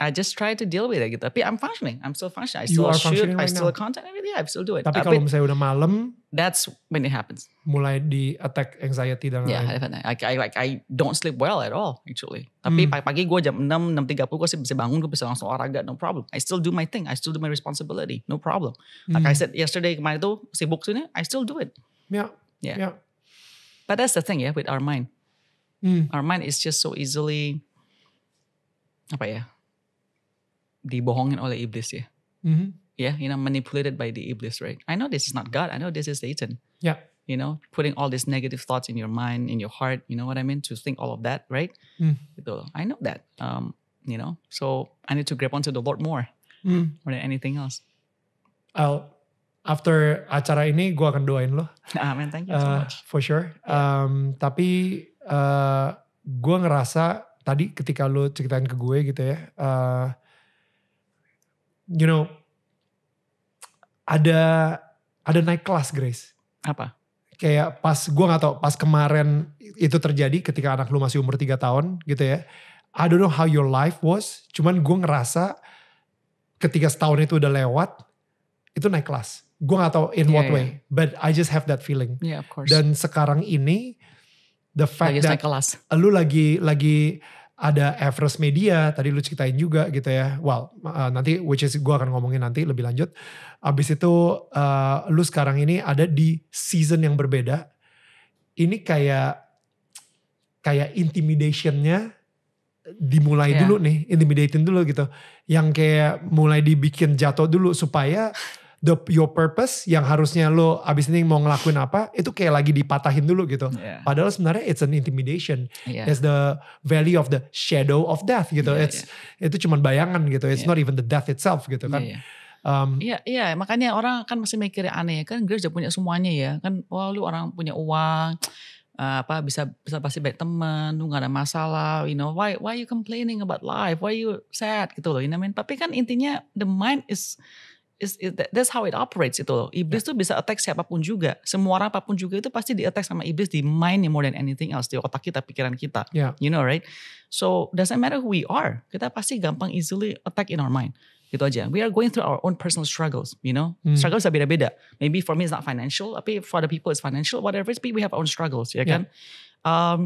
I just try to deal with it gitu. Tapi I'm functioning. I'm still functioning. I still you are shoot. Right I still now. content. I yeah, I still do it. Tapi, Tapi kalau misalnya udah malam, that's when it happens. Mulai di attack anxiety dan yeah, lain I, I like I don't sleep well at all actually. Tapi hmm. pagi pagi-pagi gue jam 6, 6.30 gue sih bisa bangun, gue bisa langsung olahraga, no problem. I still do my thing. I still do my responsibility, no problem. Like hmm. I said yesterday kemarin itu sibuk sini, I still do it. Ya, yeah. Yeah. yeah. But that's the thing ya yeah, with our mind. Hmm. Our mind is just so easily apa ya? dibohongin oleh iblis ya. Mm-hmm. Yeah, you know, manipulated by the iblis, right? I know this is not God. I know this is Satan. Yeah. You know, putting all these negative thoughts in your mind, in your heart. You know what I mean? To think all of that, right? Mm. So I know that. Um, you know, so I need to grab onto the Lord more mm. more than anything else. I'll after acara ini gue akan doain lo. Amin, thank you so uh, much. Uh, for sure. Um, tapi uh, gue ngerasa tadi ketika lo ceritain ke gue gitu ya, uh, you know ada ada naik kelas Grace. Apa? Kayak pas gue gak tau pas kemarin itu terjadi ketika anak lu masih umur 3 tahun gitu ya. I don't know how your life was, cuman gue ngerasa ketika setahun itu udah lewat itu naik kelas. Gue gak tau in yeah, what yeah. way, iya. but I just have that feeling. Yeah, of course. Dan sekarang ini the fact lagi that lu lagi lagi ada Everest Media, tadi lu ceritain juga gitu ya. Well, uh, nanti which is gue akan ngomongin nanti lebih lanjut. Abis itu uh, lu sekarang ini ada di season yang berbeda. Ini kayak kayak intimidationnya dimulai yeah. dulu nih, intimidating dulu gitu. Yang kayak mulai dibikin jatuh dulu supaya the your purpose yang harusnya lo abis ini mau ngelakuin apa itu kayak lagi dipatahin dulu gitu. Yeah. Padahal sebenarnya it's an intimidation. Yeah. It's the value of the shadow of death gitu. Yeah, it's yeah. itu cuman bayangan gitu. It's yeah. not even the death itself gitu kan. Yeah, yeah. Um, iya, iya, makanya orang kan masih mikir aneh ya. kan Grace udah punya semuanya ya. Kan wah lu orang punya uang, eh, apa bisa bisa pasti baik teman, lu nggak ada masalah, you know, why why you complaining about life, why you sad gitu loh, you know I Tapi kan intinya the mind is is, that's how it operates itu loh. Iblis yeah. tuh bisa attack siapapun juga, semua orang apapun juga itu pasti di attack sama iblis di mind more than anything else di otak kita, pikiran kita. Yeah. You know right? So doesn't matter who we are, kita pasti gampang easily attack in our mind. Gitu aja. We are going through our own personal struggles, you know. Hmm. Struggles bisa beda-beda. Maybe for me it's not financial, tapi for other people it's financial, whatever it's, we have our own struggles, ya yeah. kan? Um,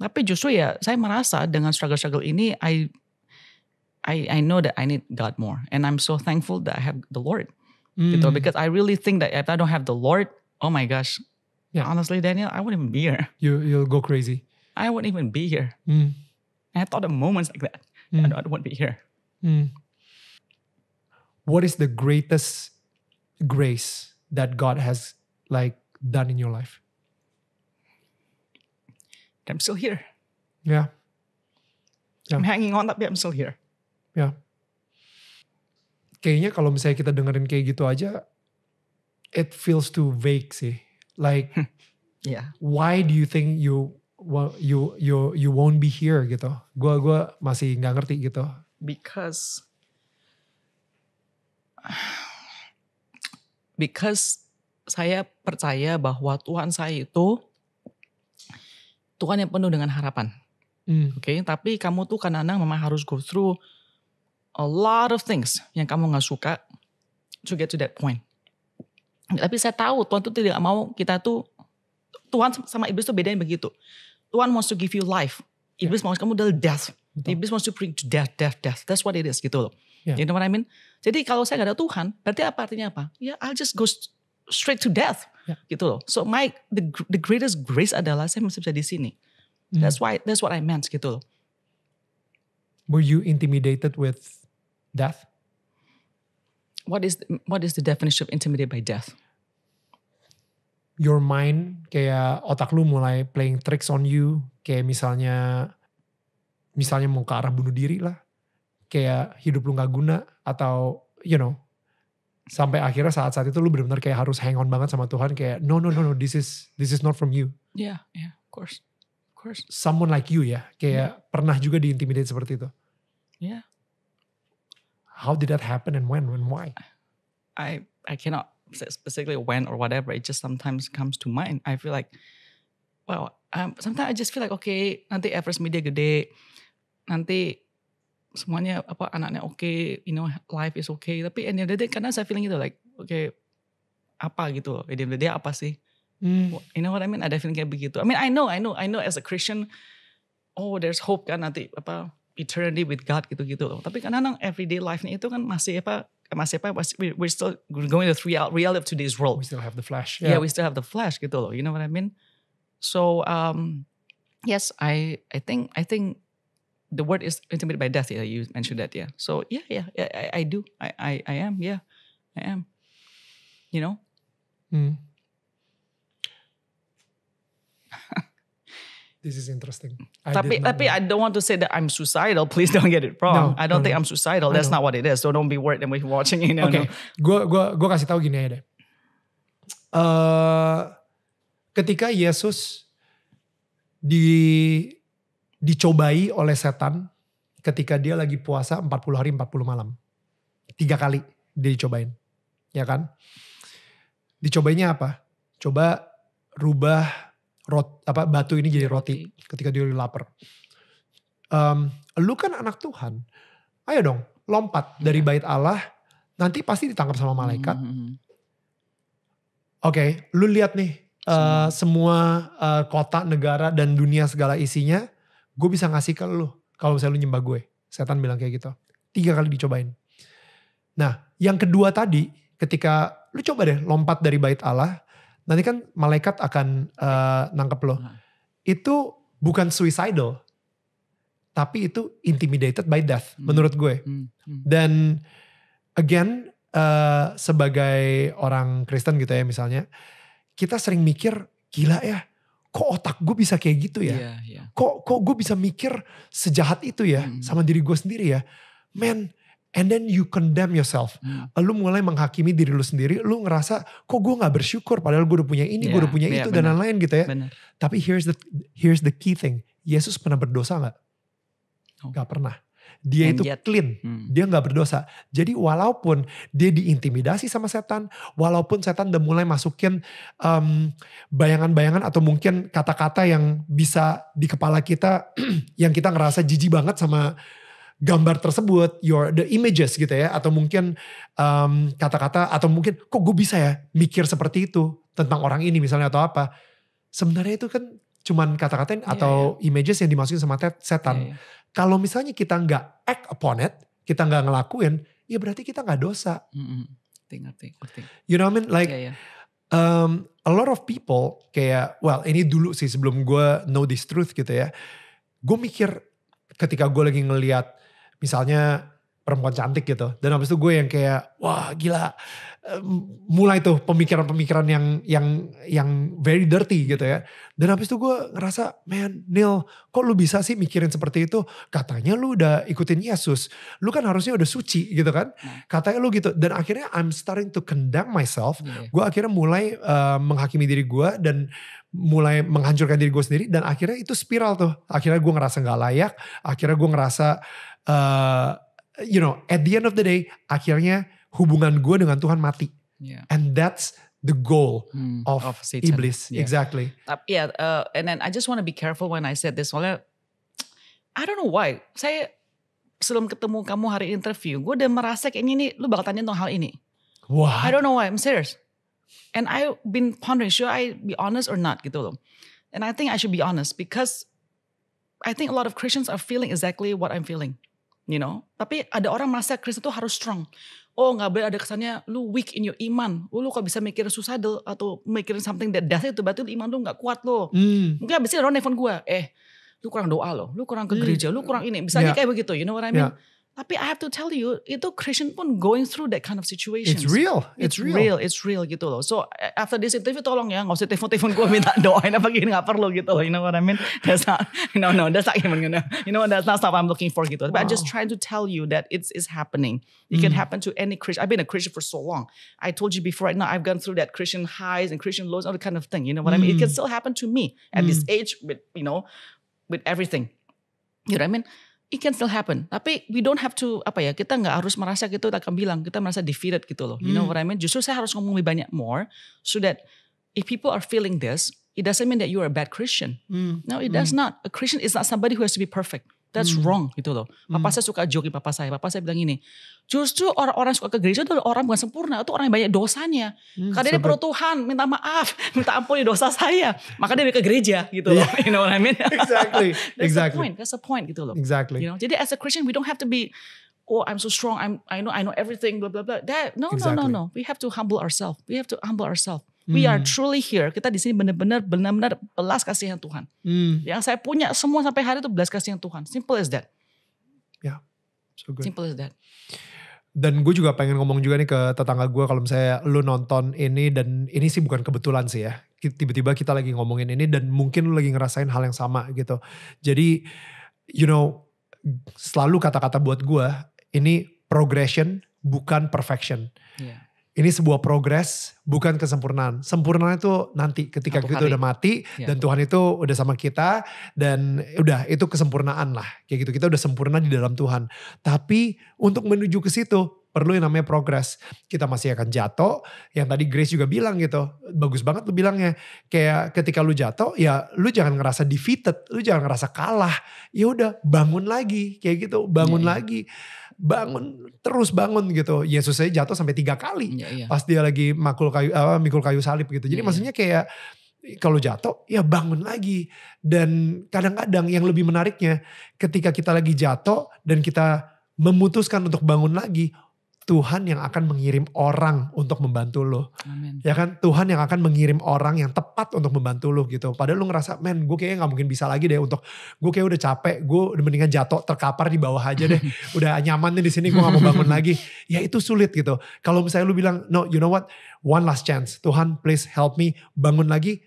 tapi justru ya saya merasa dengan struggle-struggle ini I I, I know that I need God more. And I'm so thankful that I have the Lord. Mm. Gitu, because I really think that if I don't have the Lord, oh my gosh. Yeah. Honestly, Daniel, I wouldn't even be here. You you'll go crazy. I wouldn't even be here. Mm. I thought of moments like that. Mm. I, wouldn't be here. Mm. What is the greatest grace that God has like done in your life? I'm still here. Yeah. yeah. I'm hanging on, but I'm still here. Ya. Kayaknya kalau misalnya kita dengerin kayak gitu aja, it feels too vague sih. Like, hmm. yeah. why do you think you you you you won't be here gitu? Gua gua masih nggak ngerti gitu. Because because saya percaya bahwa Tuhan saya itu Tuhan yang penuh dengan harapan. Mm. Oke, okay? tapi kamu tuh kan anak memang harus go through a lot of things yang kamu nggak suka to get to that point. Tapi saya tahu Tuhan tuh tidak mau kita tuh Tuhan sama iblis tuh bedanya begitu. Tuhan wants to give you life. Iblis yeah. mau kamu adalah death. Betul. Iblis wants to bring to death, death, death. That's what it is gitu loh. Yeah. You know what I mean? Jadi kalau saya gak ada Tuhan, berarti apa artinya apa? Ya yeah, I'll just go straight to death yeah. gitu loh. So my the, the greatest grace adalah saya masih bisa di sini. Mm. That's why that's what I meant gitu loh. Were you intimidated with death? What is what is the definition of intimidated by death? Your mind kayak otak lu mulai playing tricks on you, kayak misalnya misalnya mau ke arah bunuh diri lah. Kayak hidup lu nggak guna atau you know sampai akhirnya saat-saat itu lu benar-benar kayak harus hang on banget sama Tuhan kayak no no no no this is this is not from you. Yeah, yeah, of course. Of course. Someone like you ya, kayak yeah. pernah juga diintimidate seperti itu. Yeah. How did that happen and when and why? I I cannot say specifically when or whatever. It just sometimes comes to mind. I feel like, well, um, sometimes I just feel like okay, nanti Everest media gede, nanti semuanya apa anaknya oke, okay, you know, life is okay. Tapi and the day karena saya feeling itu like okay, apa gitu loh. ide apa sih? Mm. You know what I mean? Ada feeling kayak begitu. I mean, I know, I know, I know as a Christian, oh there's hope kan nanti apa eternity with God gitu-gitu loh. Tapi kadang-kadang everyday life-nya itu kan masih apa masih apa we're still going to the reality of today's world. We still have the flash. Yeah. yeah, we still have the flash gitu loh. You know what I mean? So um, yes, I I think I think the word is intimidated by death. Yeah, you mentioned that. Yeah. So yeah, yeah, I, I do. I, I I am. Yeah, I am. You know. Hmm. this is interesting. I tapi tapi know. I don't want to say that I'm suicidal. Please don't get it wrong. No, I don't no, think no. I'm suicidal. That's not what it is. So don't be worried when we watching it. You Oke, okay. gue gua gua kasih tahu gini aja deh. Uh, ketika Yesus di dicobai oleh setan ketika dia lagi puasa 40 hari 40 malam. Tiga kali dia dicobain. Ya kan? Dicobainnya apa? Coba rubah rot apa batu ini jadi iya, roti iya. ketika dia lapar. Um, lu kan anak Tuhan, ayo dong lompat dari iya. bait Allah, nanti pasti ditangkap sama malaikat. Hmm. hmm, hmm. Oke, okay, lu lihat nih uh, semua uh, kota, negara dan dunia segala isinya, gue bisa ngasih ke lu kalau misalnya lu nyembah gue. Setan bilang kayak gitu. Tiga kali dicobain. Nah, yang kedua tadi ketika lu coba deh lompat dari bait Allah, nanti kan malaikat akan uh, nangkep lo. Nah. Itu bukan suicidal, tapi itu intimidated by death hmm. menurut gue. Hmm. Hmm. Dan again uh, sebagai orang Kristen gitu ya misalnya, kita sering mikir gila ya, kok otak gue bisa kayak gitu ya? Yeah, yeah. Kok kok gue bisa mikir sejahat itu ya hmm. sama diri gue sendiri ya? Men, And then you condemn yourself. Hmm. Lu mulai menghakimi diri lu sendiri. Lu ngerasa kok gue gak bersyukur. Padahal gue udah punya ini, yeah, gue ya, udah punya yeah, itu bener. dan lain-lain gitu ya. Bener. Tapi here's the here's the key thing. Yesus pernah berdosa nggak? Oh. Gak pernah. Dia And itu yet, clean. Hmm. Dia gak berdosa. Jadi walaupun dia diintimidasi sama setan, walaupun setan udah mulai masukin um, bayangan-bayangan atau mungkin kata-kata yang bisa di kepala kita yang kita ngerasa jijik banget sama gambar tersebut, your the images gitu ya, atau mungkin kata um, kata-kata, atau mungkin kok gue bisa ya mikir seperti itu tentang orang ini misalnya atau apa. Sebenarnya itu kan cuman kata-kata iya, atau yeah. images yang dimasukin sama setan. Yeah, yeah. Kalau misalnya kita nggak act upon it, kita nggak ngelakuin, ya berarti kita nggak dosa. Mm -hmm. You know what I mean? Like, yeah, yeah. Um, a lot of people kayak, well ini dulu sih sebelum gue know this truth gitu ya. Gue mikir ketika gue lagi ngeliat misalnya perempuan cantik gitu. Dan habis itu gue yang kayak wah gila mulai tuh pemikiran-pemikiran yang yang yang very dirty gitu ya. Dan habis itu gue ngerasa, man Neil kok lu bisa sih mikirin seperti itu? Katanya lu udah ikutin Yesus. Lu kan harusnya udah suci gitu kan. Nah. Katanya lu gitu. Dan akhirnya I'm starting to condemn myself. Iya. Gue akhirnya mulai uh, menghakimi diri gue dan mulai menghancurkan diri gue sendiri. Dan akhirnya itu spiral tuh. Akhirnya gue ngerasa gak layak. Akhirnya gue ngerasa Uh, you know at the end of the day akhirnya hubungan gue dengan Tuhan mati yeah. and that's the goal hmm, of, of iblis yeah. exactly uh, yeah uh, and then I just want to be careful when I said this soalnya I don't know why saya sebelum ketemu kamu hari interview gue udah merasa kayaknya ini lu bakal tanya tentang hal ini What? I don't know why I'm serious and I've been pondering should I be honest or not gitu loh and I think I should be honest because I think a lot of Christians are feeling exactly what I'm feeling you know. Tapi ada orang merasa Kristen itu harus strong. Oh nggak boleh ada kesannya lu weak in your iman. Oh, lu kok bisa mikir suicidal atau mikirin something that death itu berarti iman lu nggak kuat lo. Hmm. Mungkin abis itu orang nelfon gue, eh lu kurang doa lo. lu kurang ke hmm. gereja, hmm. lu kurang ini. Misalnya yeah. kayak begitu, you know what I mean? Yeah. Tapi I have to tell you, itu Christian pun going through that kind of situation. It's real. It's, it's real. real. It's real gitu loh. So after this interview tolong ya nggak usah telepon-telepon gue minta doain apa gini nggak perlu gitu loh. You know what I mean? That's not, no no that's not even gonna, you know that's not stuff I'm looking for gitu. Wow. But I'm just trying to tell you that it's it's happening. It mm. can happen to any Christian. I've been a Christian for so long. I told you before right now I've gone through that Christian highs and Christian lows, all the kind of thing. You know what mm. I mean? It can mm. still happen to me at mm. this age with you know with everything. You know what I mean? it can still happen. Tapi we don't have to apa ya kita nggak harus merasa gitu kita akan bilang kita merasa defeated gitu loh. You know hmm. what I mean? Justru saya harus ngomong lebih banyak more so that if people are feeling this, it doesn't mean that you are a bad Christian. Hmm. No, it does hmm. not. A Christian is not somebody who has to be perfect. That's hmm. wrong gitu loh. Hmm. Papa saya suka joki papa saya. Papa saya bilang gini, justru orang-orang suka ke gereja itu orang bukan sempurna, itu orang yang banyak dosanya. Hmm, Karena dia perlu Tuhan, minta maaf, minta ampun di dosa saya. Maka dia ke gereja gitu yeah. loh. You know what I mean? exactly. That's exactly. point. That's the point gitu loh. Exactly. You know, jadi as a Christian we don't have to be oh I'm so strong, I'm I know I know everything, blah blah blah. That no exactly. no no no. We have to humble ourselves. We have to humble ourselves. We are hmm. truly here. Kita di sini benar-benar benar-benar belas kasihan Tuhan. Hmm. Yang saya punya semua sampai hari itu belas kasihan Tuhan. Simple as that. Ya, yeah. so good. Simple as that. Dan gue juga pengen ngomong juga nih ke tetangga gue kalau misalnya lu nonton ini dan ini sih bukan kebetulan sih ya. Tiba-tiba kita lagi ngomongin ini dan mungkin lu lagi ngerasain hal yang sama gitu. Jadi you know selalu kata-kata buat gue ini progression bukan perfection. Yeah ini sebuah progres bukan kesempurnaan. Sempurna itu nanti ketika Satu kita hari. udah mati ya. dan Tuhan itu udah sama kita dan udah itu kesempurnaan lah. Kayak gitu kita udah sempurna di dalam Tuhan. Tapi untuk menuju ke situ perlu yang namanya progres. Kita masih akan jatuh. Yang tadi Grace juga bilang gitu. Bagus banget lu bilangnya. Kayak ketika lu jatuh ya lu jangan ngerasa defeated, lu jangan ngerasa kalah. Ya udah bangun lagi kayak gitu, bangun ya, lagi bangun terus bangun gitu. Yesus saya jatuh sampai tiga kali ya, ya. pas dia lagi makul kayu uh, mikul kayu salib gitu. Jadi ya, maksudnya kayak kalau jatuh ya bangun lagi dan kadang-kadang yang lebih menariknya ketika kita lagi jatuh dan kita memutuskan untuk bangun lagi Tuhan yang akan mengirim orang untuk membantu lo. Amen. Ya kan, Tuhan yang akan mengirim orang yang tepat untuk membantu lo gitu. Padahal lo ngerasa, men gue kayaknya gak mungkin bisa lagi deh untuk, gue kayak udah capek, gue mendingan jatuh terkapar di bawah aja deh. udah nyaman nih di sini, gue gak mau bangun lagi. Ya itu sulit gitu. Kalau misalnya lo bilang, no you know what, one last chance. Tuhan please help me bangun lagi.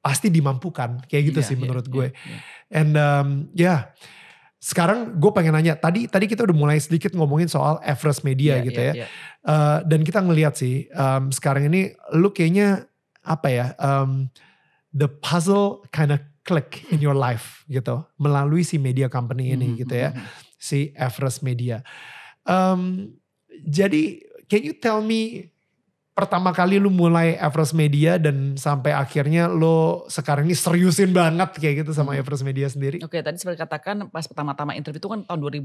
Pasti dimampukan, kayak gitu yeah, sih yeah, menurut yeah, gue. Yeah, yeah. And um, ya... Yeah sekarang gue pengen nanya tadi tadi kita udah mulai sedikit ngomongin soal Everest Media yeah, gitu yeah, ya yeah. Iya. Uh, dan kita ngelihat sih um, sekarang ini lu kayaknya apa ya um, the puzzle kind of click in your life gitu melalui si media company ini mm -hmm. gitu ya mm-hmm. si Everest Media um, jadi can you tell me pertama kali lu mulai Everest Media dan sampai akhirnya lu sekarang ini seriusin banget kayak gitu sama hmm. Everest Media sendiri. Oke, tadi seperti katakan pas pertama-tama interview itu kan tahun 2000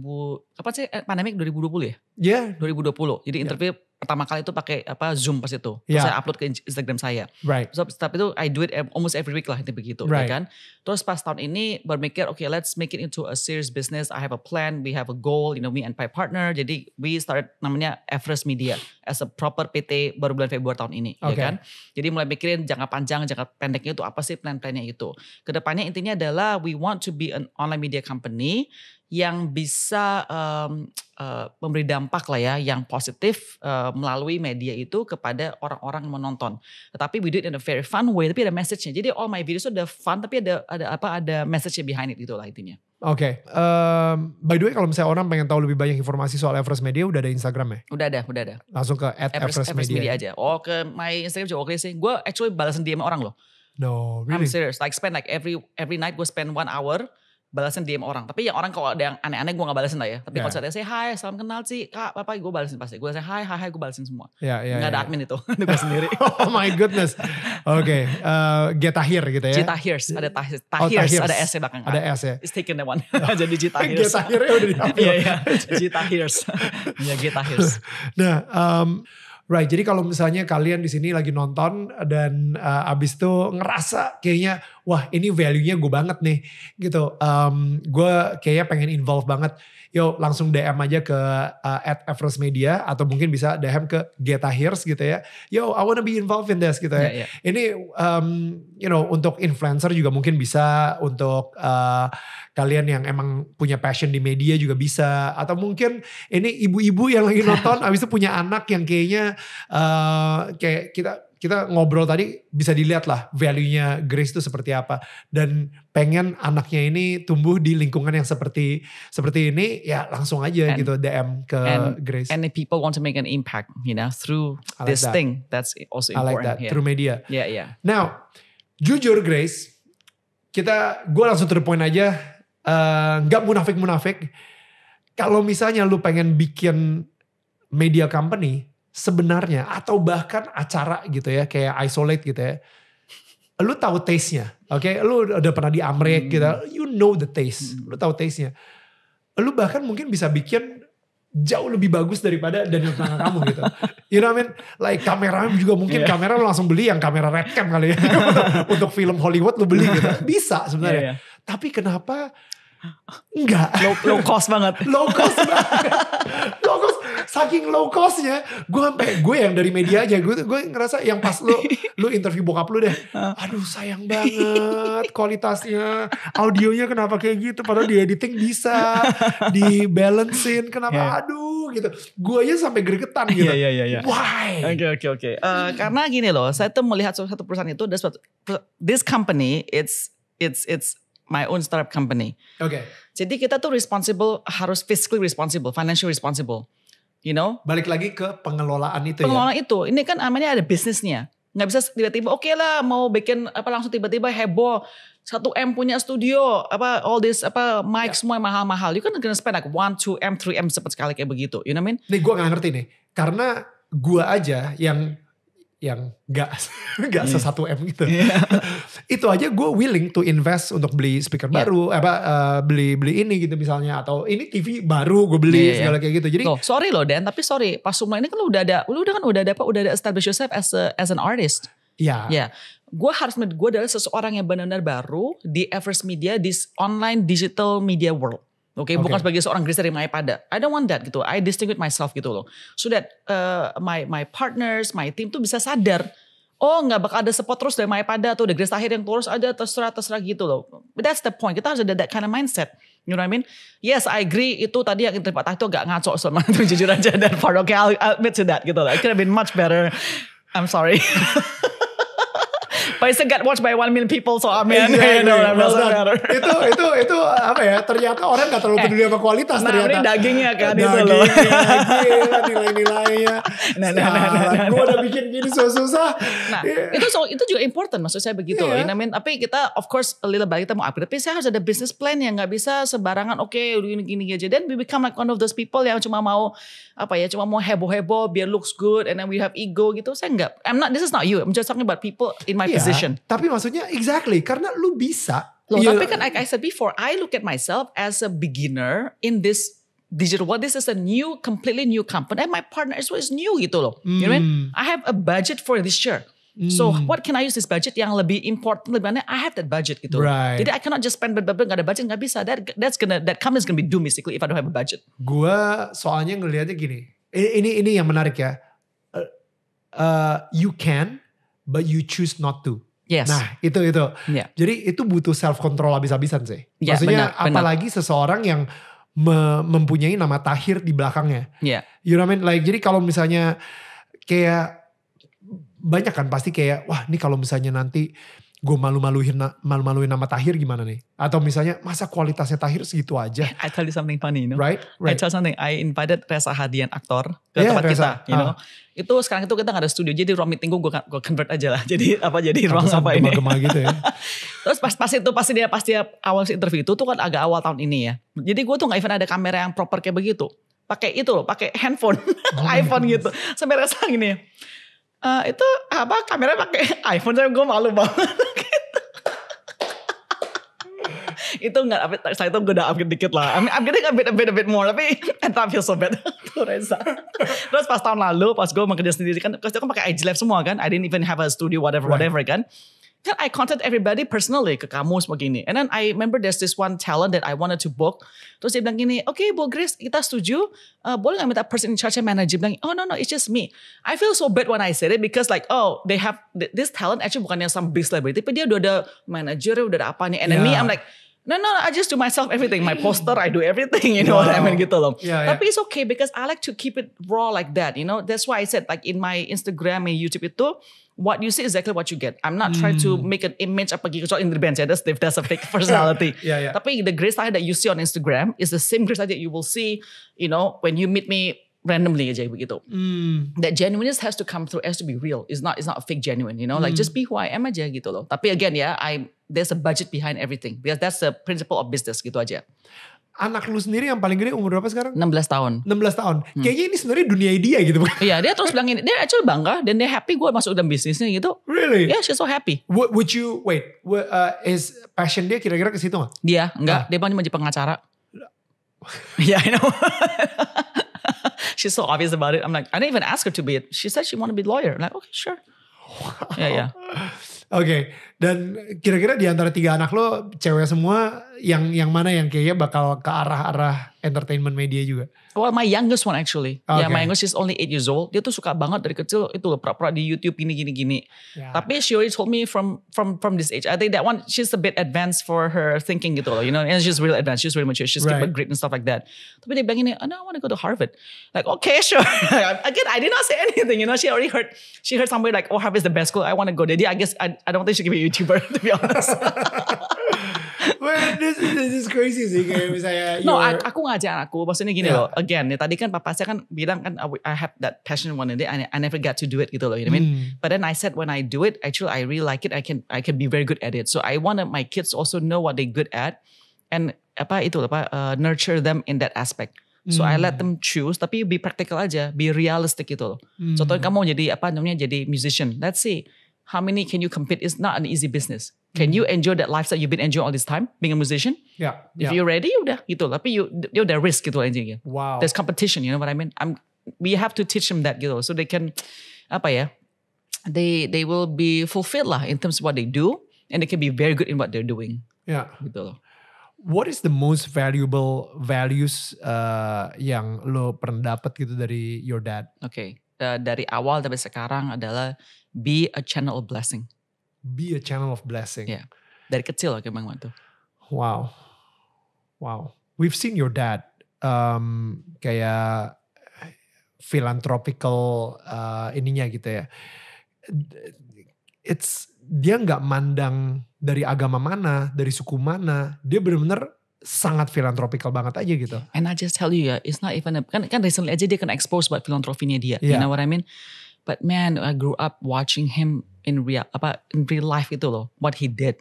apa sih eh, pandemik 2020 ya? Iya. Yeah. 2020. Jadi iya. interview yeah pertama kali itu pakai apa Zoom pas itu. Terus yeah. saya upload ke Instagram saya. Right. So, tapi itu I do it eh, almost every week lah itu begitu, ya right. kan? Terus pas tahun ini berpikir, oke okay, let's make it into a serious business. I have a plan, we have a goal, you know, me and my partner. Jadi we start namanya Everest Media as a proper PT baru bulan Februari tahun ini, ya okay. ya kan? Jadi mulai mikirin jangka panjang, jangka pendeknya itu apa sih plan-plannya itu. Kedepannya intinya adalah we want to be an online media company yang bisa um, uh, memberi dampak lah ya yang positif uh, melalui media itu kepada orang-orang yang menonton. Tetapi we do it in a very fun way, tapi ada message-nya. Jadi all my videos ada fun tapi ada ada apa ada message-nya behind it gitu lah intinya. Oke, okay. um, mmm, by the way kalau misalnya orang pengen tahu lebih banyak informasi soal Everest Media udah ada Instagram ya? Udah ada, udah ada. Langsung ke at Everest, Everest, Everest Media. Media aja. Oh ke my Instagram juga oke okay sih. Gue actually balasin DM orang loh. No, really? I'm serious. Like spend like every every night gue spend one hour balasin DM orang. Tapi yang orang kalau ada yang aneh-aneh gue gak balasin lah ya. Tapi yeah. kalau saya say hi, salam kenal sih, kak, apa, gue balasin pasti. Gue say hi, hi, hi, gue balasin semua. Yeah, yeah, gak ada yeah. admin itu, itu gue sendiri. oh my goodness. Oke, okay. uh, eh, Tahir gitu ya. Getahirs, ada tahir Tahir, oh, ada S belakang. Ada S ya. It's taken that one. Jadi Tahir ya udah diambil. Iya, iya. Getahirs. Iya, Tahir. Nah, um, Right, jadi kalau misalnya kalian di sini lagi nonton dan uh, abis itu ngerasa kayaknya wah ini value-nya gue banget nih gitu. Um, gue kayaknya pengen involve banget. Yo langsung DM aja ke uh, at Everest Media atau mungkin bisa DM ke Geta Hears gitu ya. Yo I wanna be involved in this gitu ya. Yeah, yeah. Ini um, you know untuk influencer juga mungkin bisa untuk uh, kalian yang emang punya passion di media juga bisa atau mungkin ini ibu-ibu yang lagi nonton abis itu punya anak yang kayaknya uh, kayak kita kita ngobrol tadi bisa dilihat lah value-nya Grace itu seperti apa dan pengen anaknya ini tumbuh di lingkungan yang seperti seperti ini ya langsung aja and, gitu DM ke and, Grace. And if people want to make an impact, you know, through like this that. thing, that's also important. I like that through media. Yeah, yeah. Now, jujur Grace, kita gue langsung to the point aja eh, nggak uh, munafik munafik. Kalau misalnya lu pengen bikin media company, sebenarnya atau bahkan acara gitu ya kayak isolate gitu ya lu tahu taste-nya oke okay? lu udah pernah di Amerika hmm. gitu you know the taste hmm. lu tahu taste-nya lu bahkan mungkin bisa bikin jauh lebih bagus daripada Daniel tangan kamu gitu. You know I mean? Like kamera juga mungkin yeah. kamera lu langsung beli yang kamera Redcam kali ya. Untuk film Hollywood lu beli gitu. Bisa sebenarnya. Yeah, yeah. Tapi kenapa Enggak. Low, low cost banget. low cost banget. low cost saking low costnya gue sampai gue yang dari media aja gue gue ngerasa yang pas lu lu interview bokap lu deh aduh sayang banget kualitasnya audionya kenapa kayak gitu padahal di editing bisa di balancein kenapa yeah. aduh gitu gue aja sampai gregetan gitu yeah, yeah, yeah, yeah. why oke oke oke eh, karena gini loh saya tuh melihat satu perusahaan itu this company it's it's it's my own startup company. Oke. Okay. Jadi kita tuh responsible harus fiscally responsible, financially responsible. You know? Balik lagi ke pengelolaan itu pengelolaan ya. Pengelolaan itu. Ini kan namanya ada bisnisnya. Nggak bisa tiba-tiba oke okay lah mau bikin apa langsung tiba-tiba heboh. Satu M punya studio, apa all this apa mic yeah. semua mahal-mahal. You kan gonna spend like 1, 2 M, 3 M cepat sekali kayak begitu. You know what I mean? Nih gue gak ngerti nih. Karena gue aja yang yang gak, gak yeah. sesatu M gitu. Yeah. itu aja gue willing to invest untuk beli speaker yeah. baru apa uh, beli beli ini gitu misalnya atau ini TV baru gue beli yeah, iya. segala yeah. kayak gitu jadi loh, sorry loh Dan tapi sorry pas semua ini kan lo udah ada lo udah kan udah ada apa udah ada establish yourself as a, as an artist ya yeah. yeah. gue harus menurut gue adalah seseorang yang benar-benar baru di Everest media di online digital media world Oke, okay, okay. bukan sebagai seorang Grace dari my pada. I don't want that gitu. I distinguish myself gitu loh. So that uh, my my partners, my team tuh bisa sadar oh nggak bakal ada support terus dari Mayapada atau tuh Grace Tahir yang terus ada terserah terserah gitu loh. But that's the point. Kita harus ada that kind of mindset. You know what I mean? Yes, I agree. Itu tadi yang Pak itu agak ngaco sama itu jujur aja dan part okay, I'll admit to that gitu lah It could have been much better. I'm sorry. But it got watched by one million people, so iya, I mean, yeah, yeah, know, iya. that doesn't itu itu itu apa ya? Ternyata orang nggak terlalu eh, peduli sama kualitas nah, ternyata. Ini dagingnya kan daging, eh, itu loh. daging nilai-nilainya. Nah, nah, nah, nah, nah, gue udah bikin gini susah-susah. Nah, yeah. itu so, itu juga important maksud saya begitu yeah. loh. I mean, tapi kita of course a little bit kita mau upgrade, tapi saya harus ada business plan yang nggak bisa sebarangan Oke, okay, gini-gini aja. Then we become like one of those people yang cuma mau apa ya, cuma mau heboh-heboh biar looks good and then we have ego gitu. Saya nggak. I'm not. This is not you. I'm just talking about people in my yeah. position position. Nah, tapi maksudnya exactly karena lu bisa. Loh, yeah. tapi kan like I said before, I look at myself as a beginner in this digital world. This is a new, completely new company. And my partner as well is new gitu loh. Mm. You know what I mean? Hmm. I have a budget for this year. Mm. So hmm. what can I use this budget yang lebih important lebih banyak I have that budget gitu. Right. Jadi I cannot just spend blah, blah, nggak ada budget nggak bisa. That that's gonna that company is gonna be doomed basically if I don't have a budget. Gua soalnya ngelihatnya gini. Ini ini yang menarik ya. Uh, uh, you can but you choose not to. Yes. Nah, itu itu. Yeah. Jadi itu butuh self control habis-habisan sih. Yeah, Maksudnya benar, apalagi benar. seseorang yang me mempunyai nama Tahir di belakangnya. Yeah. You know what I mean? Like jadi kalau misalnya kayak banyak kan pasti kayak wah ini kalau misalnya nanti gue malu-maluin malu-maluin nama Tahir gimana nih? Atau misalnya masa kualitasnya Tahir segitu aja? I tell you something funny, you know? Right, right. I tell something. I invited Reza Hadian aktor ke yeah, tempat Reza. kita, you know. Ah. Itu sekarang itu kita gak ada studio, jadi ruang meeting gue gue convert aja lah. Jadi apa jadi ruang apa ini? Gema gitu ya. Terus pas pas itu pasti dia pasti awal interview itu tuh kan agak awal tahun ini ya. Jadi gue tuh nggak even ada kamera yang proper kayak begitu. Pakai itu loh, pakai handphone, oh iPhone iya. gitu. Sampai Reza gini uh, itu apa kameranya pakai iPhone saya gue malu banget itu nggak update saya itu gue udah upgrade dikit lah I mean, upgrade a bit a bit a bit more tapi and feel so bad tuh Reza terus pas tahun lalu pas gue mau sendiri kan terus kan pakai IG Live semua kan I didn't even have a studio whatever right. whatever kan kan I contact everybody personally ke kamu semua gini. And then I remember there's this one talent that I wanted to book. Terus dia bilang gini, oke okay, Bu Grace kita setuju, uh, boleh gak minta person in charge manager bilang, oh no no it's just me. I feel so bad when I said it because like oh they have this talent actually bukan yang some big celebrity, tapi dia udah ada manager, udah ada nih. And yeah. then me I'm like No, no, I just do myself everything. My poster, I do everything. You know wow. what I mean? Gitu loh. Yeah, Tapi yeah. it's okay because I like to keep it raw like that. You know, that's why I said like in my Instagram and YouTube itu, what you see exactly what you get. I'm not mm. trying to hmm. make an image apa gitu. So in the bench yeah. that's that's a fake personality. yeah, yeah. Tapi the grace side that you see on Instagram is the same grace that you will see. You know, when you meet me randomly aja begitu. Mm. That genuineness has to come through, has to be real. It's not, it's not a fake genuine. You know, mm. like hmm. just be who I am aja gitu loh. Tapi again yeah, I there's a budget behind everything because that's the principle of business gitu aja. Anak lu sendiri yang paling gede umur berapa sekarang? 16 tahun. 16 tahun. Hmm. Kayaknya ini sebenarnya dunia dia gitu. Iya, yeah, dia terus bilang ini, dia actually bangga dan dia happy gue masuk dalam bisnisnya gitu. Really? Yeah, she's so happy. Would, would you wait? Would, uh, is passion dia kira-kira ke situ nggak? Dia enggak, ah. dia paling menjadi pengacara. yeah, I know. she's so obvious about it. I'm like, I didn't even ask her to be it. She said she want to be lawyer. I'm like, okay, sure. Wow. Yeah, yeah. Oke, okay. dan kira-kira di antara tiga anak lo, cewek semua yang yang mana yang kayaknya bakal ke arah-arah entertainment media juga? Well, my youngest one actually. Okay. Yeah, my youngest is only 8 years old. Dia tuh suka banget dari kecil itu loh pura-pura di YouTube ini gini gini. Yeah. Tapi she already told me from from from this age. I think that one she's a bit advanced for her thinking gitu loh, you know. And she's really advanced, she's really mature, she's right. grip and stuff like that. Tapi dia bilang ini, oh, no, I want to go to Harvard. Like, okay, sure. Again, I did not say anything, you know. She already heard she heard somewhere like, oh, Harvard is the best school. I want to go there. I guess I, I don't think she can be a YouTuber to be honest crazy sih kayak misalnya. no, aku ngajak aku. Maksudnya gini yeah. loh. Again, ya, tadi kan papa saya kan bilang kan oh, I have that passion one day. I, never got to do it gitu loh. You know what I mean? Mm. But then I said when I do it, actually I really like it. I can I can be very good at it. So I wanted my kids also know what they good at, and apa itu apa uh, nurture them in that aspect. So mm. I let hmm. them choose, tapi be practical aja, be realistic gitu loh. mm. Contohnya hmm. kamu jadi apa namanya jadi musician, let's see how many can you compete? It's not an easy business. Can you hmm. enjoy that lifestyle you've been enjoying all this time being a musician? Yeah. If yeah. you're ready, udah gitu. Tapi you, you there risk gitu anjing. Ya. Wow. There's competition, you know what I mean? I'm, we have to teach them that gitu. So they can, apa ya, they they will be fulfilled lah in terms of what they do. And they can be very good in what they're doing. Yeah. Gitu loh. What is the most valuable values uh, yang lo pernah dapat gitu dari your dad? Oke, okay. uh, dari awal sampai sekarang adalah be a channel of blessing be a channel of blessing. Yeah. Dari kecil loh memang waktu. Wow. Wow. We've seen your dad um, kayak philanthropical uh, ininya gitu ya. It's dia nggak mandang dari agama mana, dari suku mana. Dia benar-benar sangat philanthropical banget aja gitu. And I just tell you ya, it's not even a, kan kan recently aja dia kena expose buat filantropinya dia. Yeah. You know what I mean? But man, I grew up watching him in real apa in real life itu loh, what he did.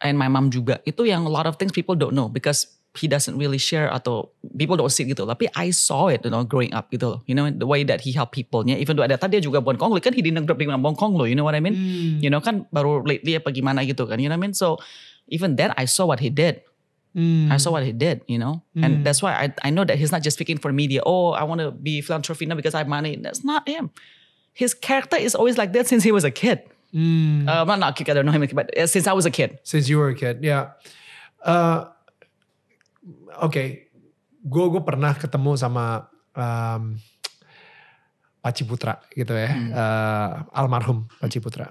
And my mom juga. Itu yang a lot of things people don't know because he doesn't really share atau people don't see gitu. Tapi I saw it, you know, growing up gitu loh. You know, the way that he help people-nya. Even though ada tadi dia juga bukan Kongli, kan he didn't grow up dengan Bongkong loh, you know what I mean? Hmm. You know, kan baru lately apa gimana gitu kan, you know what I mean? So, even then I saw what he did. Mm. I saw what he did, you know, mm. and hmm. that's why I, I know that he's not just speaking for media. Oh, I want to be philanthropy now because I have money. That's not him his character is always like that since he was a kid. Mm. Uh, well, not a kid, I don't know him, but uh, since I was a kid. Since you were a kid, yeah. Uh, okay, gue pernah ketemu sama um, Paci Putra gitu ya, mm. uh, almarhum Paci hmm. Putra.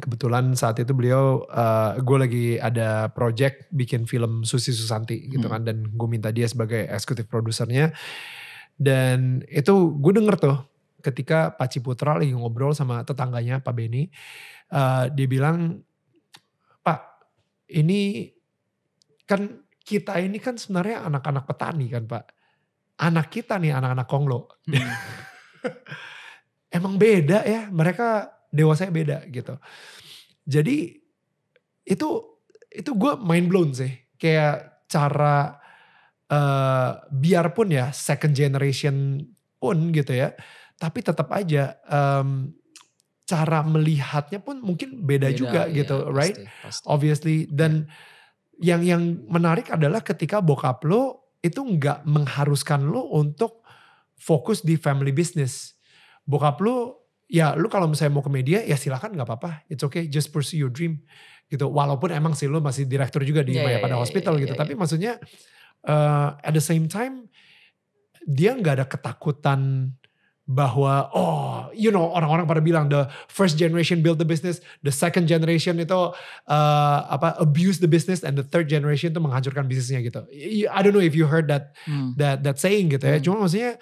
Kebetulan saat itu beliau, uh, gue lagi ada project bikin film Susi Susanti gitu hmm. kan, dan gue minta dia sebagai eksekutif produsernya. Dan itu gue denger tuh ketika Pak Ciputra lagi ngobrol sama tetangganya Pak Beni, uh, dia bilang, Pak, ini kan kita ini kan sebenarnya anak-anak petani kan Pak. Anak kita nih anak-anak konglo. Hmm. Emang beda ya, mereka dewasanya beda gitu. Jadi itu itu gue mind blown sih. Kayak cara uh, biarpun ya second generation pun gitu ya tapi tetap aja um, cara melihatnya pun mungkin beda, beda juga iya, gitu right pasti. obviously dan yeah. yang yang menarik adalah ketika bokap lo itu nggak mengharuskan lo untuk fokus di family business bokap lo ya lu kalau misalnya mau ke media ya silakan nggak apa-apa it's okay just pursue your dream gitu walaupun emang sih lu masih direktur juga di yeah, iya, pada yeah, Hospital yeah, gitu yeah, tapi iya. maksudnya uh, at the same time dia nggak ada ketakutan bahwa oh you know orang-orang pada bilang the first generation build the business the second generation itu uh, apa abuse the business and the third generation itu menghancurkan bisnisnya gitu I don't know if you heard that hmm. that that saying gitu ya hmm. cuma maksudnya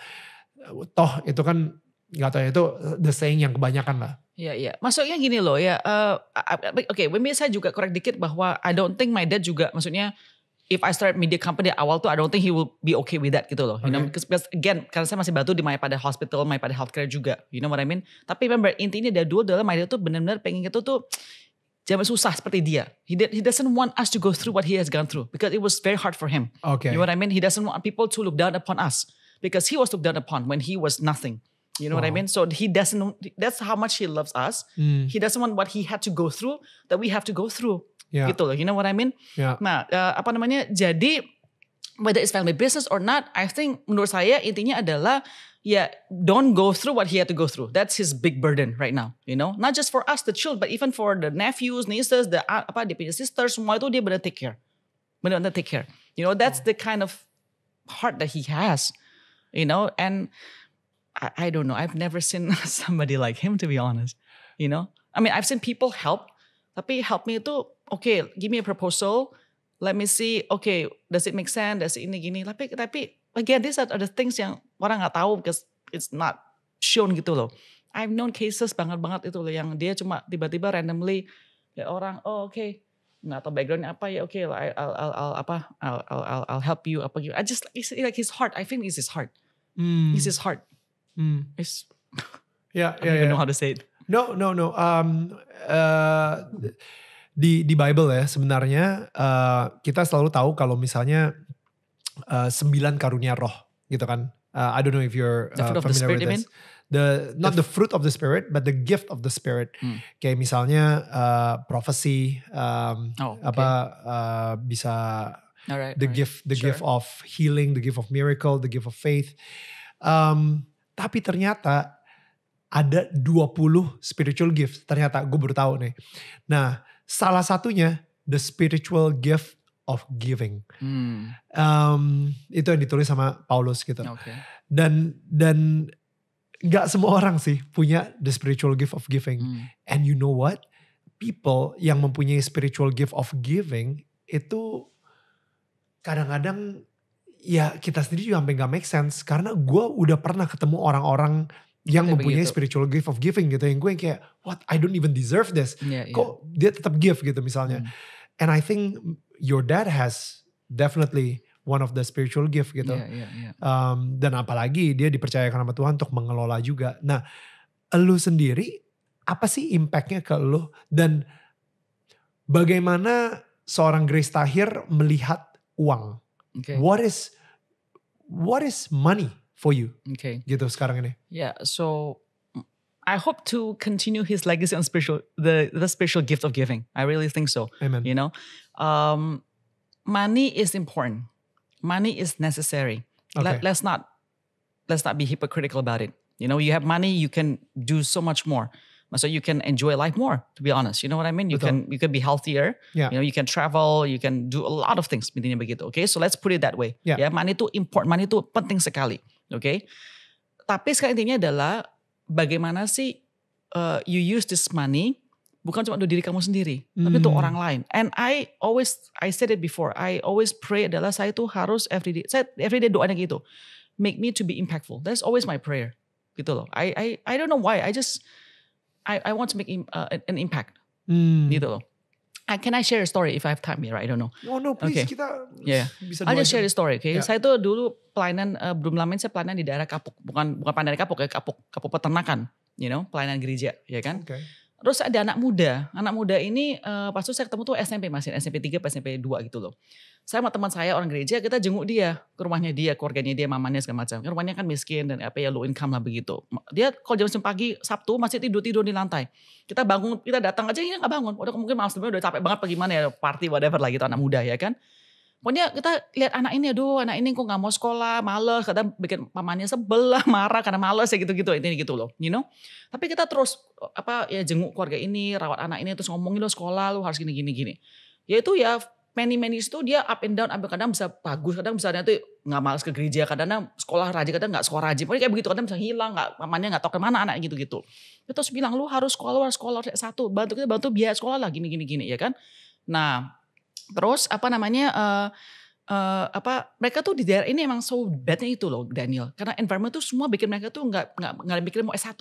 toh itu kan nggak tahu ya, itu the saying yang kebanyakan lah Iya, iya. Maksudnya gini loh ya, uh, oke, okay, saya juga korek dikit bahwa I don't think my dad juga, maksudnya if I start media company awal tuh I don't think he will be okay with that gitu loh. You know, because, again karena saya masih batu di my pada hospital, my pada healthcare juga. You know what I mean? Tapi remember intinya ada dua adalah dia tuh benar-benar pengen itu tuh jangan susah seperti dia. He, did, he doesn't want us to go through what he has gone through because it was very hard for him. Okay. You know what I mean? He doesn't want people to look down upon us because he was looked down upon when he was nothing. You know wow. what I mean? So he doesn't. That's how much he loves us. Mm. He doesn't want what he had to go through that we have to go through. yeah. gitu loh you know what I mean yeah. nah uh, apa namanya jadi whether it's family business or not I think menurut saya intinya adalah yeah, don't go through what he had to go through. That's his big burden right now, you know. Not just for us, the children, but even for the nephews, nieces, the apa, dia punya sisters, semua itu dia benar take care, benar-benar take care. You know, that's the kind of heart that he has, you know. And I, I don't know. I've never seen somebody like him, to be honest. You know, I mean, I've seen people help, Tapi help me itu oke, okay, give me a proposal, let me see, oke, okay, does it make sense, does it ini gini. Tapi tapi again these are the things yang orang nggak tahu because it's not shown gitu loh. I've known cases banget banget itu loh yang dia cuma tiba-tiba randomly ya orang oh oke okay, nggak tahu backgroundnya apa ya oke okay, I'll, I'll, I'll apa I'll, I'll, I'll help you apa gitu. I just it's like his heart. I think it's his heart. Hmm. It's his heart. Hmm. It's, yeah, I don't yeah, even yeah. know how to say it. No, no, no. Um, uh, di di Bible ya sebenarnya uh, kita selalu tahu kalau misalnya uh, sembilan karunia roh gitu kan. Uh, I don't know if you're uh, familiar spirit, with this. The not the, fruit of the spirit, but the gift of the spirit. Hmm. Kayak misalnya uh, prophecy, um, oh, okay. uh, bisa right, the right. gift, the sure. gift of healing, the gift of miracle, the gift of faith. Um, tapi ternyata ada 20 spiritual gift. Ternyata gue baru tahu nih. Nah, salah satunya the spiritual gift of giving. Hmm. Um, itu yang ditulis sama Paulus gitu. Okay. Dan dan nggak semua orang sih punya the spiritual gift of giving. Hmm. And you know what? People yang mempunyai spiritual gift of giving itu kadang-kadang ya kita sendiri juga sampai nggak make sense karena gue udah pernah ketemu orang-orang yang Tapi mempunyai begitu. spiritual gift of giving gitu yang gue yang kayak what I don't even deserve this yeah, yeah. kok dia tetap give gitu misalnya hmm. and I think your dad has definitely one of the spiritual gift gitu yeah, yeah, yeah. Um, dan apalagi dia dipercayakan sama Tuhan untuk mengelola juga nah lu sendiri apa sih impactnya ke lu dan bagaimana seorang Grace Tahir melihat uang okay. what is what is money for you okay gitu sekarang ini yeah so I hope to continue his legacy on special the the special gift of giving. I really think so. Amen. You know, um, money is important. Money is necessary. Okay. Let, let's not let's not be hypocritical about it. You know, you have money, you can do so much more. So you can enjoy life more. To be honest, you know what I mean. You Betul. can you can be healthier. Yeah. You know, you can travel. You can do a lot of things. begitu. Okay, so let's put it that way. Yeah. yeah money to important. Money itu penting sekali. Oke. Okay? Tapi sekarang intinya adalah bagaimana sih uh, you use this money bukan cuma untuk diri kamu sendiri, hmm. tapi untuk hmm. orang lain. And I always I said it before, I always pray adalah saya itu harus every day, saya every day doanya gitu. Make me to be impactful. That's always my prayer. Gitu loh. I I I don't know why. I just I I want to make eh, an, uh, an impact. Hmm. Gitu loh. I, can I share a story if I have time here? I don't know. Oh no, please okay. kita yeah. bisa. I'll just share a story. Okay, yeah. saya tuh dulu pelayanan uh, belum lama ini saya pelayanan di daerah Kapuk, bukan bukan pelayanan Kapuk ya Kapuk Kapuk peternakan, you know, pelayanan gereja, ya kan? Okay. Terus ada anak muda. Anak muda ini uh, pas itu saya ketemu tuh SMP masih SMP 3 SMP 2 gitu loh. Saya sama teman saya orang gereja kita jenguk dia ke rumahnya dia, keluarganya dia, mamanya segala macam. Rumahnya kan miskin dan apa ya low income lah begitu. Dia kalau jam pagi Sabtu masih tidur-tidur di lantai. Kita bangun, kita datang aja ini iya, gak bangun. Udah mungkin malam sebelumnya udah capek banget bagaimana ya party whatever lah gitu anak muda ya kan. Pokoknya kita lihat anak ini, aduh anak ini kok gak mau sekolah, males, kadang bikin pamannya sebelah, marah karena males ya gitu-gitu, ini gitu loh, you know. Tapi kita terus apa ya jenguk keluarga ini, rawat anak ini, terus ngomongin lo sekolah, lo harus gini-gini gini. Ya itu ya many many itu dia up and down, kadang bisa bagus, kadang bisa tuh gak males ke gereja, kadang sekolah rajin, kadang gak sekolah rajin, pokoknya kayak begitu, kadang bisa hilang, gak, pamannya gak tau kemana anak gitu-gitu. Terus bilang lo harus sekolah, harus sekolah, satu, bantu kita bantu biaya sekolah lah, gini-gini gini ya kan. Nah, terus apa namanya uh, uh, apa mereka tuh di daerah ini emang so badnya itu loh Daniel karena environment tuh semua bikin mereka tuh nggak nggak nggak mikirin mau S1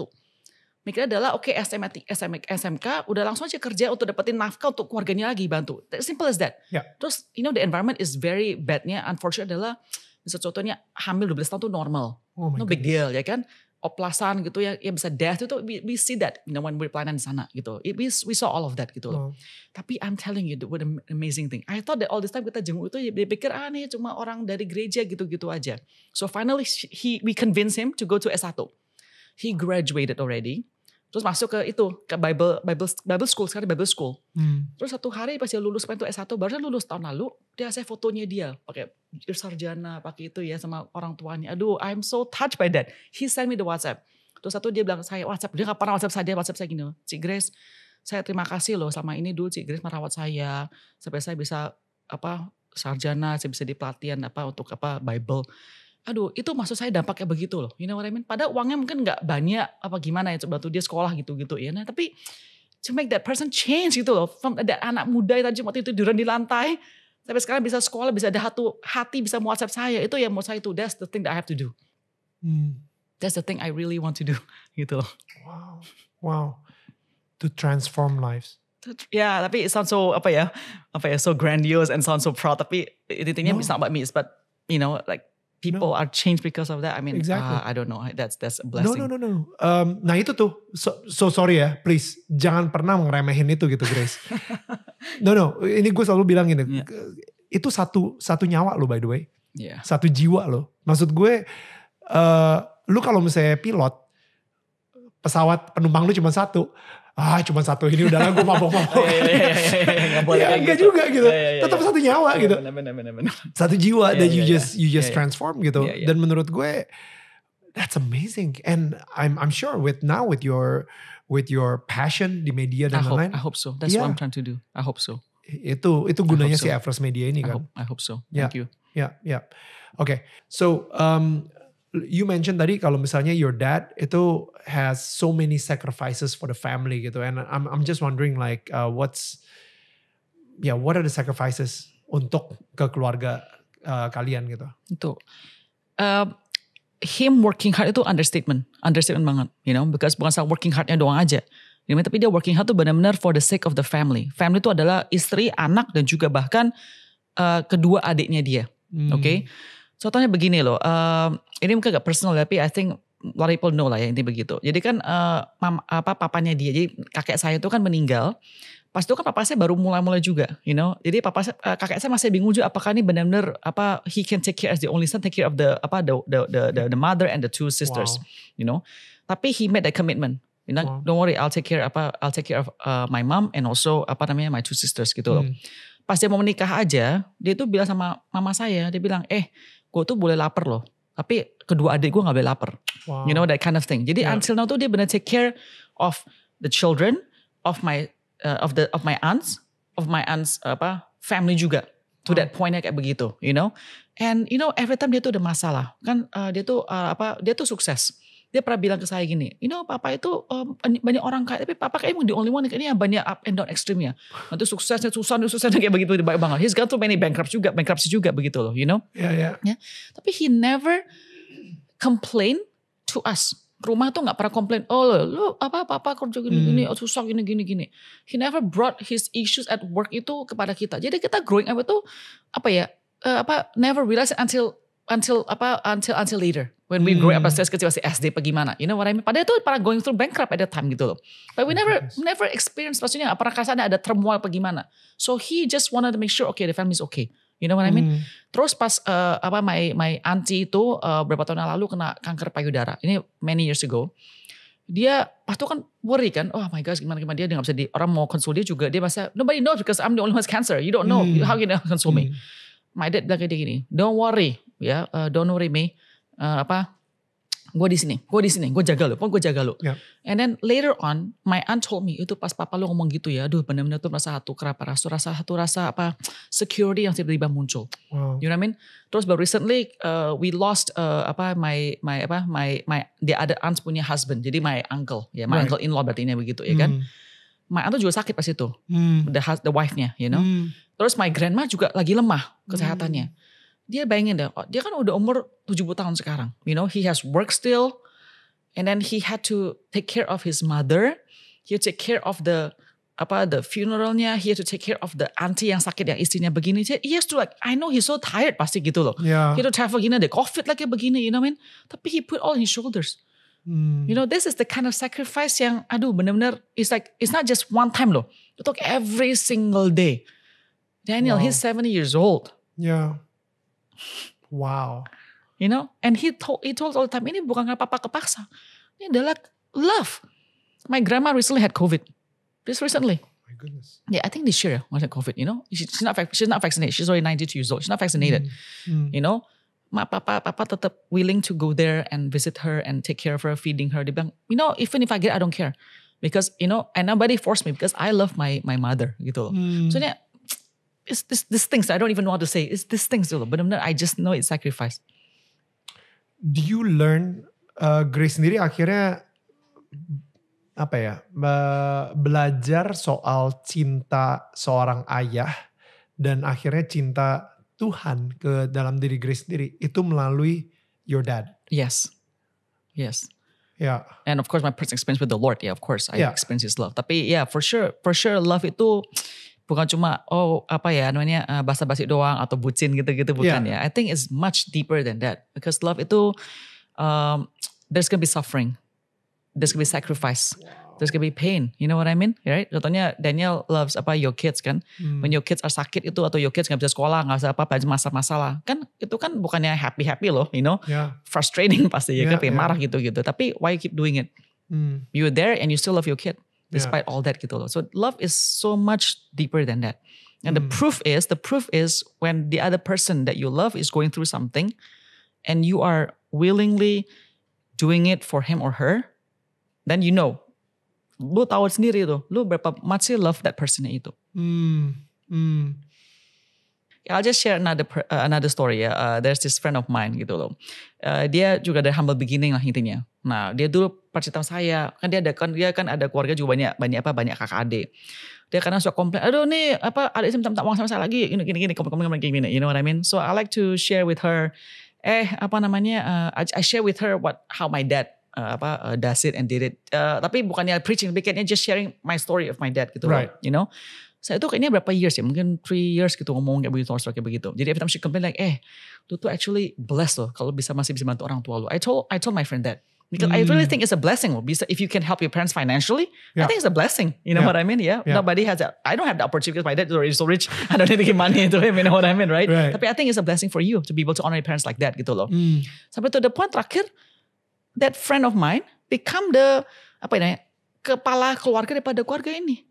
mikirnya adalah oke okay, SMA, SM, SMK udah langsung aja kerja untuk dapetin nafkah untuk keluarganya lagi bantu simple as that yeah. terus you know the environment is very badnya Unfortunately adalah misal contohnya hamil 12 tahun tuh normal oh no big deal ya kan oplasan gitu ya yang bisa death itu we, we see that you know when we're planning di sana gitu It, we we saw all of that gitu loh. Hmm. Tapi I'm telling you what an amazing thing. I thought that all this time kita jenguk itu dia pikir ah nih cuma orang dari gereja gitu-gitu aja. So finally he we convince him to go to S1. He graduated already terus masuk ke itu ke Bible Bible Bible School sekarang Bible School hmm. terus satu hari pas dia lulus pengen S1 barusan lulus tahun lalu dia saya fotonya dia pakai sarjana pakai itu ya sama orang tuanya aduh I'm so touched by that he send me the WhatsApp terus satu dia bilang saya WhatsApp dia nggak pernah WhatsApp saya dia WhatsApp saya gini si Grace saya terima kasih loh sama ini dulu si Grace merawat saya sampai saya bisa apa sarjana saya bisa di pelatihan apa untuk apa Bible aduh itu maksud saya dampaknya begitu loh. You know what I mean? Padahal uangnya mungkin nggak banyak apa gimana ya tuh dia sekolah gitu-gitu ya. Nah tapi to make that person change gitu loh. From that anak muda yang tadi waktu itu tiduran di lantai tapi sekarang bisa sekolah, bisa ada hatu, hati, bisa WhatsApp saya. Itu yang mau saya itu that's the thing that I have to do. Hmm. That's the thing I really want to do gitu loh. Wow. Wow. To transform lives. Ya, yeah, tapi it sounds so apa ya, apa ya so grandiose and sounds so proud. Tapi intinya no. it's not about me, it's but you know like people no. are changed because of that. I mean, uh, exactly. Uh, I don't know. That's that's a blessing. No, no, no, no. Um, nah itu tuh. So, so sorry ya, please jangan pernah ngeremehin itu gitu, Grace. no, no. Ini gue selalu bilang ini. Yeah. Itu satu satu nyawa lo by the way. Yeah. Satu jiwa lo. Maksud gue, uh, lu kalau misalnya pilot pesawat penumpang lu cuma satu, ah cuma satu ini udah gue mabok-mabok. Iya, iya, iya, iya boleh. Ya, enggak gitu. juga gitu. Tetap satu nyawa gitu. Satu jiwa that dan you just you just transform gitu. Dan menurut gue that's amazing and I'm I'm sure with now with your with your passion di media dan lain-lain. I, hope so. That's what I'm trying to do. I hope so. Itu itu gunanya so. si Everest Media ini I kan. I hope so. Thank you. Ya, yeah, ya. Yeah. Oke. Okay. So um you mentioned tadi kalau misalnya your dad itu has so many sacrifices for the family gitu and I'm I'm just wondering like uh, what's yeah, what are the sacrifices untuk ke keluarga uh, kalian gitu. Itu. Uh, him working hard itu understatement, understatement banget, you know, because bukan soal working hardnya doang aja. You know, tapi dia working hard tuh benar-benar for the sake of the family. Family itu adalah istri, anak dan juga bahkan uh, kedua adiknya dia. Hmm. Oke. Okay? Contohnya begini loh, uh, ini mungkin agak personal tapi I think a lot of people know lah ya ini begitu. Jadi kan uh, mam, apa papanya dia, jadi kakek saya itu kan meninggal. Pas itu kan papa saya baru mulai-mulai juga, you know. Jadi papa saya, uh, kakek saya masih bingung juga apakah ini benar-benar apa he can take care as the only son, take care of the apa the the the, the, the mother and the two sisters, wow. you know. Tapi he made that commitment. You know, wow. don't worry, I'll take care apa I'll take care of uh, my mom and also apa namanya my two sisters gitu loh. Hmm. Pas dia mau menikah aja, dia tuh bilang sama mama saya, dia bilang, "Eh, gue tuh boleh lapar loh tapi kedua adik gue nggak boleh lapar wow. you know that kind of thing jadi yeah. until now tuh dia benar take care of the children of my uh, of the of my aunts of my aunts apa family juga to that pointnya kayak begitu you know and you know every time dia tuh ada masalah kan uh, dia tuh uh, apa dia tuh sukses dia pernah bilang ke saya gini, you know papa itu um, banyak orang kaya, tapi papa kayaknya the only one ini yang banyak up and down ekstrimnya. Nanti suksesnya susah, suksesnya kayak begitu banyak banget. He's gone through many bankrupt juga, bankruptcy juga begitu loh, you know. Yeah, yeah. Ya. Tapi he never complain to us. Rumah tuh gak pernah komplain, oh lo, lo apa papa kerja gini hmm. gini, oh, susah gini gini gini. He never brought his issues at work itu kepada kita. Jadi kita growing up itu apa ya, uh, apa never realize until until apa until until later when we hmm. grow up as hmm. kecil masih SD apa gimana. You know what I mean? Padahal itu para going through bankrupt at that time gitu loh. But we never yes. never experience maksudnya apa rasanya ada turmoil apa gimana. So he just wanted to make sure okay the family is okay. You know what I mean? Hmm. Terus pas uh, apa my my auntie itu uh, eh, berapa tahun lalu kena kanker payudara. Ini many years ago. Dia tuh kan worry kan, oh my gosh gimana gimana dia nggak bisa di orang mau konsul dia juga dia masa nobody knows because I'm the only one with cancer. You don't know hmm. how you know console hmm. me. My dad bilang kayak gini, don't worry ya, yeah, uh, don't worry me uh, apa gue di sini, gue di sini, gue jaga lo, pokoknya gue jaga lo. Yeah. And then later on, my aunt told me itu pas papa lo ngomong gitu ya, aduh benar-benar tuh merasa satu kerapa rasa, rasa satu rasa apa security yang tiba-tiba muncul. Wow. You know what I mean? Terus baru recently uh, we lost uh, apa my my apa my my the other aunt punya husband, jadi my uncle ya, yeah, my right. uncle in law berarti ini begitu ya kan. Hmm. My aunt tuh juga sakit pas itu, mm. the the wife-nya, you know. Mm. Terus my grandma juga lagi lemah kesehatannya. Mm dia bayangin deh, oh, dia kan udah umur 70 tahun sekarang. You know, he has work still. And then he had to take care of his mother. He had to take care of the apa the funeralnya. He had to take care of the auntie yang sakit yang istrinya begini. He has to like, I know he's so tired pasti gitu loh. Yeah. He had to travel gini deh, covid lagi begini, you know what I mean? Tapi he put all his shoulders. Hmm. You know, this is the kind of sacrifice yang, aduh bener-bener, it's like, it's not just one time loh. talk every single day. Daniel, wow. he's 70 years old. Yeah Wow. You know, and he told he told all the time ini bukan karena papa kepaksa. Ini adalah love. My grandma recently had COVID. Just recently. my goodness. Yeah, I think this year was it COVID. You know, she, she's not she's not vaccinated. She's already 92 years old. She's not vaccinated. Mm. Mm. You know, my papa papa tetap willing to go there and visit her and take care of her, feeding her. Dia you know, even if I get, I don't care because you know, and nobody forced me because I love my my mother gitu know. So yeah. it's this, this things I don't even know how to say. It's this things but Benar-benar I just know it's sacrifice. Do you learn uh, Grace sendiri akhirnya apa ya be belajar soal cinta seorang ayah dan akhirnya cinta Tuhan ke dalam diri Grace sendiri itu melalui your dad. Yes. Yes. Yeah. And of course my personal experience with the Lord. Yeah, of course I yeah. experience his love. Tapi yeah, for sure, for sure love itu bukan cuma oh apa ya namanya uh, basa-basi doang atau bucin gitu-gitu iya. bukan yeah. ya. I think it's much deeper than that because love itu um, there's gonna be suffering, there's gonna be sacrifice, there's gonna be pain. You know what I mean, right? Contohnya Daniel loves apa your kids kan, hmm. when your kids are sakit itu atau your kids nggak bisa sekolah nggak bisa apa-apa masalah-masalah kan itu kan bukannya happy happy loh, you know, yeah. frustrating pasti ya yeah, kan yeah. Ya, ya. marah gitu-gitu. Tapi why you keep doing it? Hmm. You're there and you still love your kid. despite yeah. all that gitu loh. So love is so much deeper than that. And mm. the hmm. proof is the proof is when the other person that you love is going through something and you are willingly doing it for him or her, then you know. Lu tahu sendiri itu, lu berapa much you love that person itu. Mm. Mm. I'll just share another uh, another story Uh, there's this friend of mine gitu loh. Uh, dia juga dari humble beginning lah intinya. Nah, dia dulu pacitan saya, kan dia ada kan dia kan ada keluarga juga banyak banyak apa banyak kakak adik. Dia kadang suka komplain, aduh nih apa adik saya minta uang sama saya lagi, gini gini gini komplain komplain gini, you know what I mean? So I like to share with her, eh apa namanya, uh, I, share with her what how my dad uh, apa uh, does it and did it. Uh, tapi bukannya preaching, bikinnya just sharing my story of my dad gitu, right. Loh, you know? saya tuh kayaknya berapa years ya mungkin three years gitu ngomong kayak begitu kayak begitu jadi every time she complain like eh tuh tuh actually blessed loh kalau bisa masih bisa bantu orang tua lu I told I told my friend that because mm. I really hmm. think it's a blessing. If you can help your parents financially, yeah. I think it's a blessing. You know yeah. what I mean? Yeah? yeah. Nobody has that. I don't have the opportunity because my dad is already so rich. I don't need to give money to him. You know what I mean, right? right? Tapi I think it's a blessing for you to be able to honor your parents like that gitu loh. Mm. Sampai to the point terakhir, that friend of mine become the apa ya kepala keluarga daripada keluarga ini.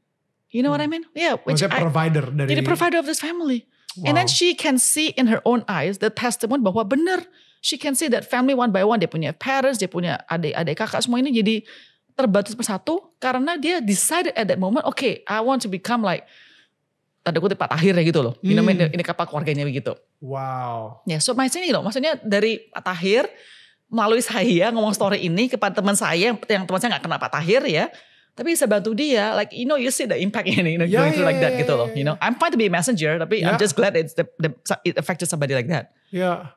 You know hmm. what I hmm. mean? Yeah, oh, which Maksudnya I, provider dari jadi provider of this family. Wow. And then she can see in her own eyes the testimony bahwa benar she can see that family one by one dia punya parents, dia punya adik-adik kakak semua ini jadi terbatas persatu karena dia decided at that moment, oke, okay, I want to become like tanda kutip Pak Tahir ya gitu loh. Hmm. ini, ini kapal keluarganya begitu. Wow. Ya, yeah, so maksudnya sini loh maksudnya dari Pak Tahir melalui saya ngomong story ini kepada teman saya yang yang teman saya nggak kenal Pak Tahir ya. Tapi bisa bantu dia, like you know, you see the impact ini, you know, yeah, yeah, like that yeah, gitu yeah, loh. You know, I'm fine to be a messenger, tapi yeah. I'm just glad it's the, the, it affected somebody like that. Yeah.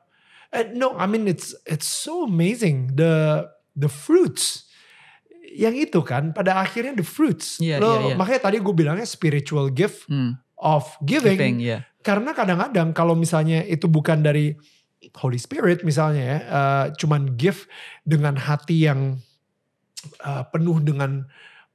Uh, no, I mean it's it's so amazing the the fruits yang itu kan pada akhirnya the fruits yeah, lo yeah, yeah. makanya tadi gue bilangnya spiritual gift hmm. of giving, giving yeah. karena kadang-kadang kalau misalnya itu bukan dari Holy Spirit misalnya ya uh, cuman gift dengan hati yang uh, penuh dengan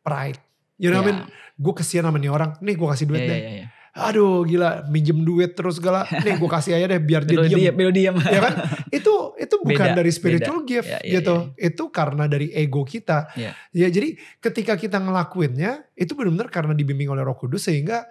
pride you know yeah. I mean gue kesian sama nih orang nih gue kasih duit yeah, deh yeah, yeah, yeah aduh gila minjem duit terus segala nih gue kasih aja deh biar dia diem biar diem ya kan itu itu bukan beda, dari spiritual beda. gift ya, ya, gitu ya, ya. itu karena dari ego kita ya, ya jadi ketika kita ngelakuinnya itu benar-benar karena dibimbing oleh Roh Kudus sehingga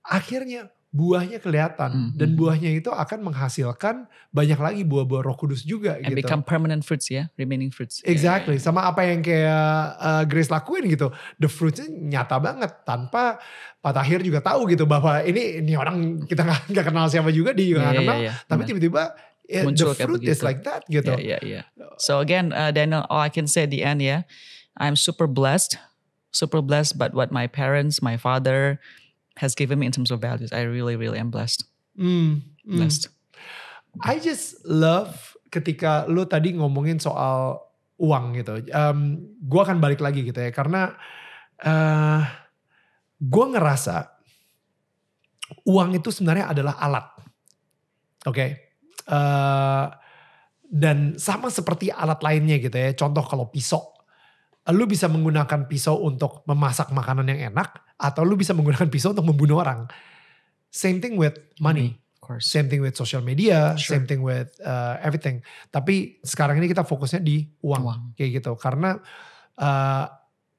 akhirnya buahnya kelihatan hmm. dan hmm. buahnya itu akan menghasilkan banyak lagi buah-buah Roh Kudus juga And gitu. become permanent fruits ya, yeah? remaining fruits. Ya, ya, exactly, yeah. sama apa yang kayak uh, Grace lakuin gitu. The fruitsnya nyata banget tanpa Tahir juga tahu gitu bahwa ini ini orang kita nggak kenal siapa juga dia juga yeah, ya, kenal, yeah, yeah. tapi tiba-tiba yeah, the fruit is like that gitu. Yeah, yeah, yeah. So again, uh, Daniel, all I can say at the end ya, yeah, I'm super blessed, super blessed. But what my parents, my father, has given me in terms of values. I really, really am blessed. Mm, mm. Blessed. I just love ketika lu tadi ngomongin soal uang gitu. Um, gue akan balik lagi gitu ya karena uh, eh, gue ngerasa uang itu sebenarnya adalah alat. Oke. Okay? Uh, eh, dan sama seperti alat lainnya gitu ya. Contoh kalau pisau. Lu bisa menggunakan pisau untuk memasak makanan yang enak atau lu bisa menggunakan pisau untuk membunuh orang. Same thing with money. Mm, -hmm. Same thing with social media, sure. same thing with uh, everything. Tapi sekarang ini kita fokusnya di uang, uang. kayak gitu. Karena uh,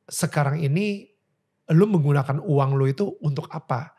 sekarang ini lu menggunakan uang lu itu untuk apa?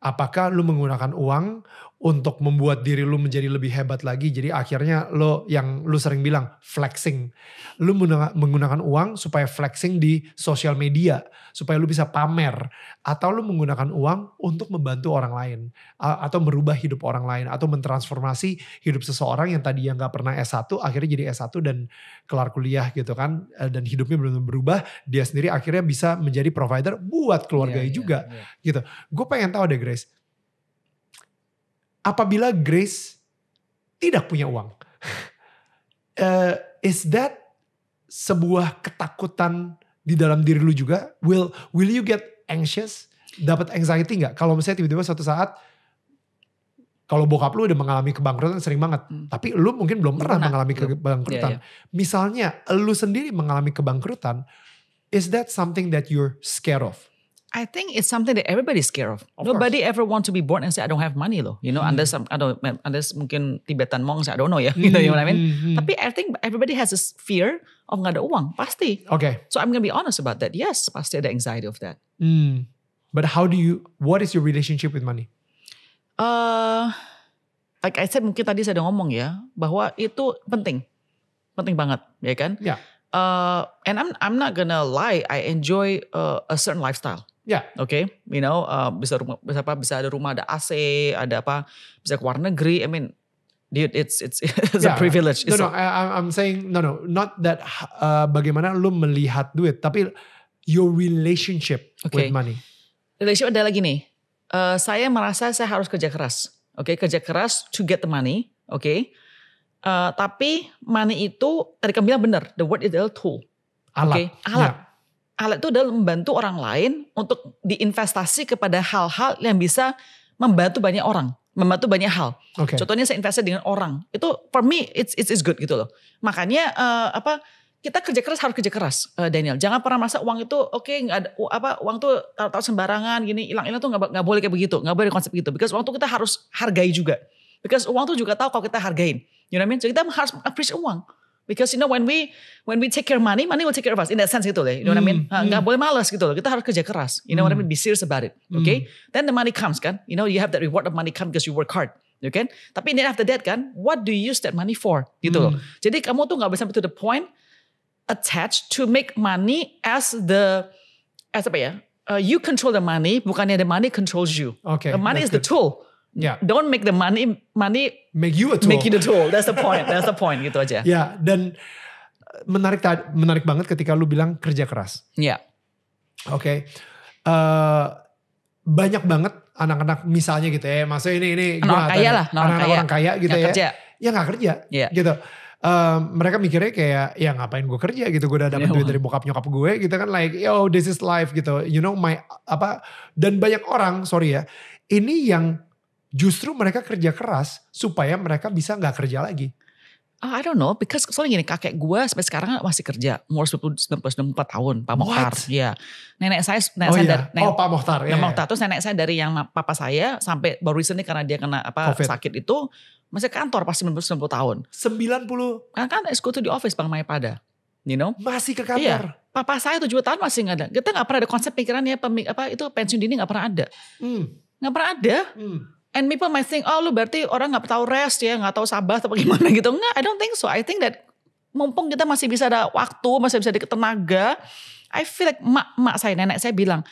Apakah lu menggunakan uang untuk membuat diri lu menjadi lebih hebat lagi. Jadi akhirnya lo yang lu sering bilang flexing. Lu menggunakan uang supaya flexing di sosial media. Supaya lu bisa pamer. Atau lu menggunakan uang untuk membantu orang lain. Atau merubah hidup orang lain. Atau mentransformasi hidup seseorang yang tadi yang gak pernah S1 akhirnya jadi S1 dan kelar kuliah gitu kan. E, dan hidupnya belum berubah. Dia sendiri akhirnya bisa menjadi provider buat keluarganya yeah, juga yeah. gitu. Gue pengen tahu deh Grace apabila Grace tidak punya uang? uh, is that sebuah ketakutan di dalam diri lu juga? Will will you get anxious? Dapat anxiety nggak? Kalau misalnya tiba-tiba suatu saat kalau bokap lu udah mengalami kebangkrutan sering banget, hmm. tapi lu mungkin belum pernah, pernah mengalami kebangkrutan. Yeah, yeah. Misalnya lu sendiri mengalami kebangkrutan, is that something that you're scared of? I think it's something that everybody's scared of. of Nobody course. ever want to be born and say I don't have money loh. You know, mm. unless some, um, I don't, unless mungkin Tibetan monks, I don't know ya. Yeah. Mm. You know, what I mean? Hmm, hmm, hmm. Tapi I think everybody has this fear of nggak ada uang, pasti. Okay. So I'm gonna be honest about that. Yes, pasti ada anxiety of that. Mm. But how do you? What is your relationship with money? Uh, like I said, mungkin tadi saya udah ngomong ya bahwa itu penting, penting banget, ya kan? Yeah. Uh, and I'm I'm not gonna lie, I enjoy uh, a certain lifestyle. Ya. Yeah. Oke, okay? you know uh, bisa rumah bisa apa bisa ada rumah ada AC, ada apa bisa ke luar negeri. I mean, dude, it's it's it's yeah. a ya. privilege. It's no, no, I, I'm saying no, no, not that uh, bagaimana lu melihat duit, tapi your relationship okay. with money. Relationship lagi nih. Uh, saya merasa saya harus kerja keras. Oke, okay? kerja keras to get the money. Oke. Okay? Uh, tapi money itu tadi kamu bilang benar, the word is a tool. Alat. Okay? Alat. Yeah alat itu adalah membantu orang lain untuk diinvestasi kepada hal-hal yang bisa membantu banyak orang, membantu banyak hal. Okay. Contohnya saya investasi dengan orang, itu for me it's it's, it's good gitu loh. Makanya uh, apa kita kerja keras harus kerja keras uh, Daniel. Jangan pernah masa uang itu oke okay, nggak ada apa uang tuh taruh sembarangan gini hilang-hilang tuh nggak nggak boleh kayak begitu, nggak boleh konsep gitu. Because uang tuh kita harus hargai juga. Because uang tuh juga tahu kalau kita hargain. You know what I mean? So kita harus appreciate uang. Because you know when we when we take care of money, money will take care of us in that sense gitu loh. You know what I mean? Mm. boleh malas gitu loh. Kita harus kerja keras. You know mm. what I mean? Hmm. Be serious about it. Okay? Mm. Then the money comes kan. You know you have that reward of money come because you work hard. You okay? can? Tapi then after that kan, what do you use that money for? Gitu mm. loh. Hmm. Jadi kamu tuh gak bisa sampai to the point attached to make money as the as apa ya? Uh, you control the money, bukannya the money controls you. Okay, the money is good. the tool. Yeah. Don't make the money money make you a tool. Make you the tool. That's the point. That's the point gitu aja. Ya, yeah, dan uh, menarik menarik banget ketika lu bilang kerja keras. Iya. Yeah. Oke. Okay. Uh, banyak banget anak-anak misalnya gitu ya. Masa ini ini Orang kaya lah, orang anak orang kaya gitu ya. Kerja. Ya nggak kerja. Yeah. Gitu. Uh, mereka mikirnya kayak ya ngapain gue kerja gitu gue udah dapat duit dari bokap nyokap gue gitu kan like yo this is life gitu you know my apa dan banyak orang sorry ya ini yang justru mereka kerja keras supaya mereka bisa nggak kerja lagi. Uh, I don't know, because soalnya gini kakek gue sampai sekarang masih kerja umur 94 tahun, Pak Mohtar. Iya. Nenek saya, nenek oh, saya iya. dari nenek, oh Pak Yeah. Iya. terus nenek saya dari yang papa saya sampai baru recently karena dia kena apa COVID. sakit itu masih kantor pas 90 tahun. 90. Kan kan tuh di office Bang Maya pada. You know? Masih ke iya. kantor. Iya. Papa saya 7 tahun masih nggak ada. Kita nggak pernah ada konsep pikirannya apa itu pensiun dini nggak pernah ada. Hmm. Nggak pernah ada. Hmm. And people might think, oh lu berarti orang gak tahu rest ya, gak tahu sabar atau gimana gitu. Enggak, I don't think so. I think that mumpung kita masih bisa ada waktu, masih bisa ada tenaga, I feel like mak-mak saya, nenek saya bilang,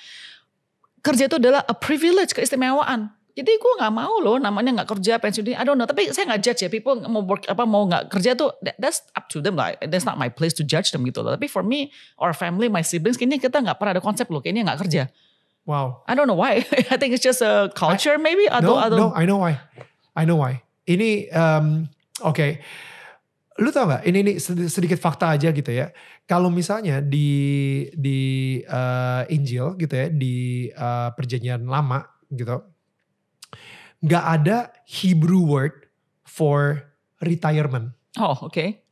kerja itu adalah a privilege, keistimewaan. Jadi gue gak mau loh namanya gak kerja pensiun I don't know. Tapi saya gak judge ya. People mau work apa mau nggak kerja tuh that, that's up to them lah. That's not my place to judge them gitu loh. Tapi for me, or family, my siblings, kayaknya kita gak pernah ada konsep loh. Kayaknya gak kerja. Wow. I don't know why. I think it's just a culture I, maybe. Atau, no, atau... no, I know why. I know why. Ini um, oke. Okay. Lu tau gak? Ini ini sedikit fakta aja gitu ya. Kalau misalnya di di uh, Injil gitu ya, di uh, Perjanjian Lama gitu, nggak ada Hebrew word for retirement. Oh, oke. Okay.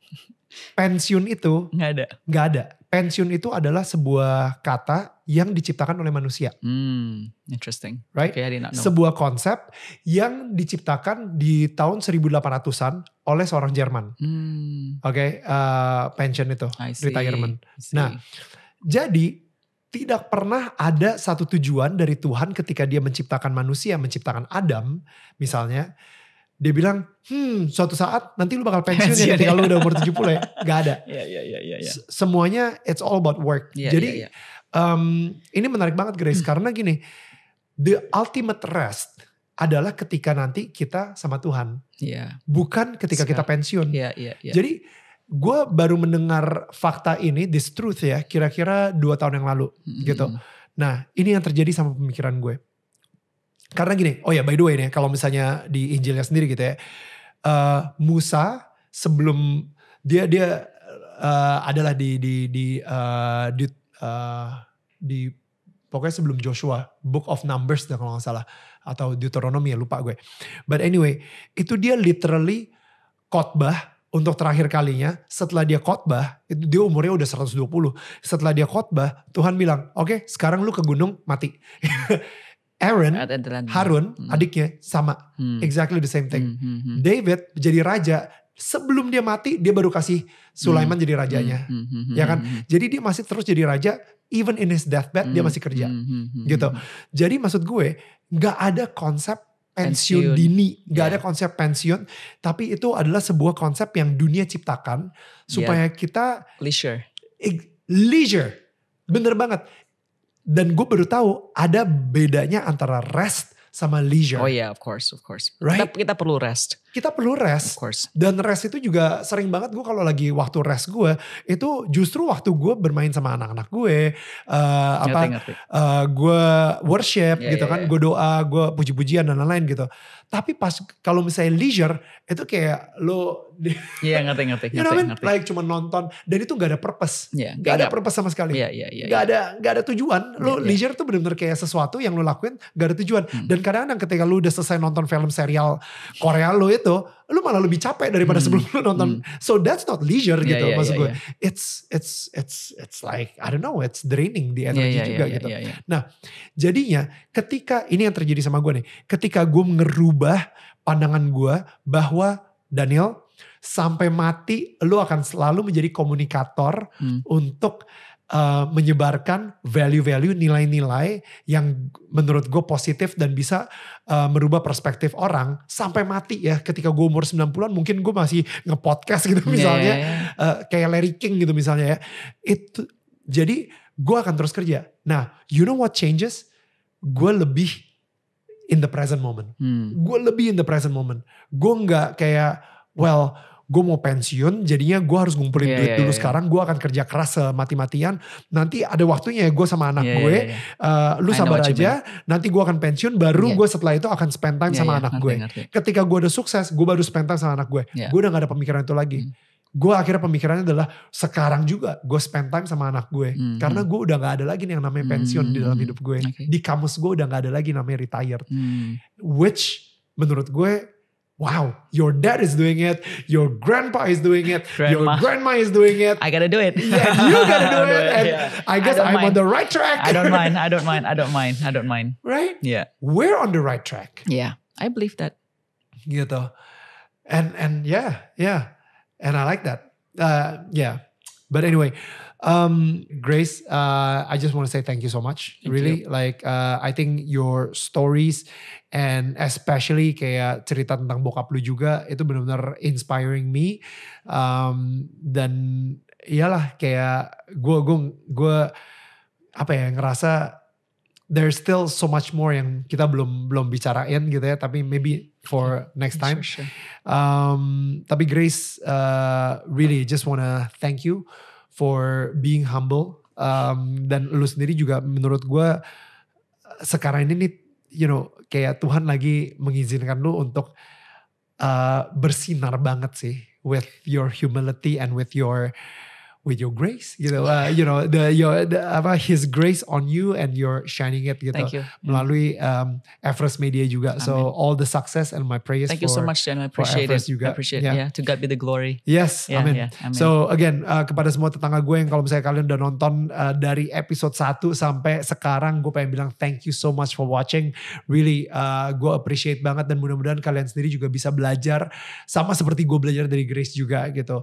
Pensiun itu nggak ada. Nggak ada pensiun itu adalah sebuah kata yang diciptakan oleh manusia. Hmm, interesting. Right? Okay, Sebuah konsep yang diciptakan di tahun 1800-an oleh seorang Jerman. Hmm. Oke, okay, uh, pension itu, I see, retirement. Nah, jadi tidak pernah ada satu tujuan dari Tuhan ketika dia menciptakan manusia, menciptakan Adam misalnya dia bilang, hmm suatu saat nanti lu bakal pensiun ya ketika lu udah umur 70 ya. Gak ada. Iya, iya, iya. iya, iya. Semuanya it's all about work. Yeah, Jadi yeah, yeah. Um, ini menarik banget Grace. Hmm. Karena gini, the ultimate rest adalah ketika nanti kita sama Tuhan. Yeah. Bukan ketika Sekarang. kita pensiun. Yeah, yeah, yeah. Jadi gue baru mendengar fakta ini, this truth ya, kira-kira dua tahun yang lalu -hmm. gitu. Hmm. Nah ini yang terjadi sama pemikiran gue karena gini, oh ya by the way nih, kalau misalnya di Injilnya sendiri gitu ya, uh, Musa sebelum dia dia uh, adalah di di di uh, di, uh, di pokoknya sebelum Joshua, Book of Numbers deh kalau nggak salah atau Deuteronomy ya lupa gue. But anyway, itu dia literally khotbah untuk terakhir kalinya setelah dia khotbah, itu dia umurnya udah 120. Setelah dia khotbah, Tuhan bilang, "Oke, okay, sekarang lu ke gunung mati." Aaron, Harun, hmm. adiknya sama, hmm. exactly the same thing. Hmm, hmm, hmm, David jadi raja sebelum dia mati dia baru kasih Sulaiman hmm. jadi rajanya, hmm, hmm, hmm, ya kan? Hmm, hmm. Jadi dia masih terus jadi raja, even in his deathbed hmm. dia masih kerja, hmm, hmm, hmm, gitu. Jadi maksud gue nggak ada konsep pensiun, dini, nggak yeah. ada konsep pensiun, tapi itu adalah sebuah konsep yang dunia ciptakan supaya yeah. kita leisure, leisure, bener banget dan gue baru tahu ada bedanya antara rest sama leisure. Oh iya, yeah, of course, of course. Right? Kita, kita perlu rest. Kita perlu rest. Of course. Dan rest itu juga sering banget gue kalau lagi waktu rest gue itu justru waktu gue bermain sama anak-anak gue, uh, eh, ngerti, apa, ngerti. Uh, eh, gue worship yeah, gitu yeah, kan, yeah. gue doa, gue puji-pujian dan lain-lain gitu. Tapi pas kalau misalnya leisure itu kayak lo Iya yeah, ngerti ngerti. you know ngerti, Like cuma nonton dan itu gak ada purpose. Yeah, gak, gak ada purpose sama sekali. Iya yeah, yeah, iya. Yeah, iya. ada gak ada tujuan. Lo yeah, iya. leisure tuh bener-bener kayak sesuatu yang lo lakuin gak ada tujuan. Hmm. Dan kadang-kadang ketika lo udah selesai nonton film serial Korea lo itu lu malah lebih capek daripada hmm. sebelum lu nonton. Hmm. So that's not leisure gitu yeah, maksud yeah, gue. Yeah. It's it's it's it's like I don't know, it's draining the energy yeah, yeah, juga yeah, gitu. yeah, yeah. Nah, jadinya ketika ini yang terjadi sama gue nih, ketika gue ngerubah pandangan gue bahwa Daniel sampai mati lu akan selalu menjadi komunikator hmm. untuk uh, menyebarkan value-value nilai-nilai yang menurut gue positif dan bisa uh, merubah perspektif orang sampai mati ya ketika gue umur 90-an mungkin gue masih nge-podcast gitu iya, misalnya yeah, iya, iya. Uh, kayak Larry King gitu misalnya ya itu jadi gue akan terus kerja nah you know what changes gue lebih in the present moment hmm. gue lebih in the present moment gue nggak kayak well gue mau pensiun jadinya gue harus ngumpulin yeah, duit yeah, dulu yeah. sekarang gue akan kerja keras semati-matian nanti ada waktunya ya gue sama anak yeah, gue yeah, yeah. Uh, lu sabar aja nanti gue akan pensiun baru yeah. gue setelah itu akan spend time yeah, sama yeah, anak ngerti, gue ngerti. ketika gue udah sukses gue baru spend time sama anak gue yeah. gue udah gak ada pemikiran itu lagi hmm gue akhirnya pemikirannya adalah sekarang juga gue spend time sama anak gue mm -hmm. karena gue udah gak ada lagi nih yang namanya hmm, pensiun mm -hmm. di dalam hidup gue okay. di kamus gue udah gak ada lagi namanya retired mm. which menurut gue wow, your dad is doing it, your grandpa is doing it, grandma. your grandma is doing it. I gotta do it. yeah, you gotta do it. it. And yeah. I guess I am on the right track. I don't mind. I don't mind. I don't mind. I don't mind. Right? Yeah. We're on the right track. Yeah. I believe that. though. And and yeah, yeah. And I like that. Uh yeah. But anyway, Um, Grace, uh, I just want to say thank you so much. Thank really, you. like uh, I think your stories and especially kayak cerita tentang bokap lu juga itu benar-benar inspiring me. Um, dan iyalah kayak gue gue gue apa ya ngerasa there's still so much more yang kita belum belum bicarain gitu ya tapi maybe for next time um, tapi Grace uh, really just wanna thank you for being humble um, dan lu sendiri juga menurut gue sekarang ini nih you know kayak Tuhan lagi mengizinkan lu untuk uh, bersinar banget sih with your humility and with your with your grace gitu uh, you know the your the, apa his grace on you and you're shining it gitu Thank you. melalui um, Everest Media juga Amen. so all the success and my prayers Thank for, you so much Jen. I appreciate it juga. I appreciate yeah. yeah to God be the glory yes yeah, amin. Yeah, so again uh, kepada semua tetangga gue yang kalau misalnya kalian udah nonton uh, dari episode 1 sampai sekarang gue pengen bilang thank you so much for watching really uh, gue appreciate banget dan mudah-mudahan kalian sendiri juga bisa belajar sama seperti gue belajar dari Grace juga gitu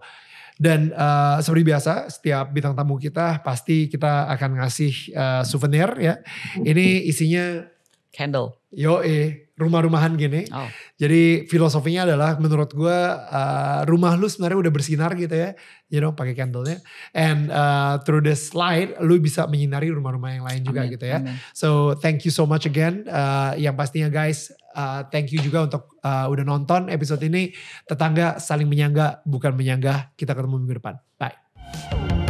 dan uh, seperti biasa, setiap bintang tamu kita pasti kita akan ngasih uh, souvenir ya. Ini isinya candle. Yo eh rumah-rumahan gini. Oh. Jadi filosofinya adalah menurut gue uh, rumah lu sebenarnya udah bersinar gitu ya, you know pakai candlenya. And uh, through this light, lu bisa menyinari rumah-rumah yang lain juga Amin. gitu ya. Amin. So thank you so much again. Uh, yang pastinya guys Eh, thank you juga untuk uh, udah nonton episode ini. Tetangga saling menyangga bukan menyanggah. Kita ketemu minggu depan. Bye.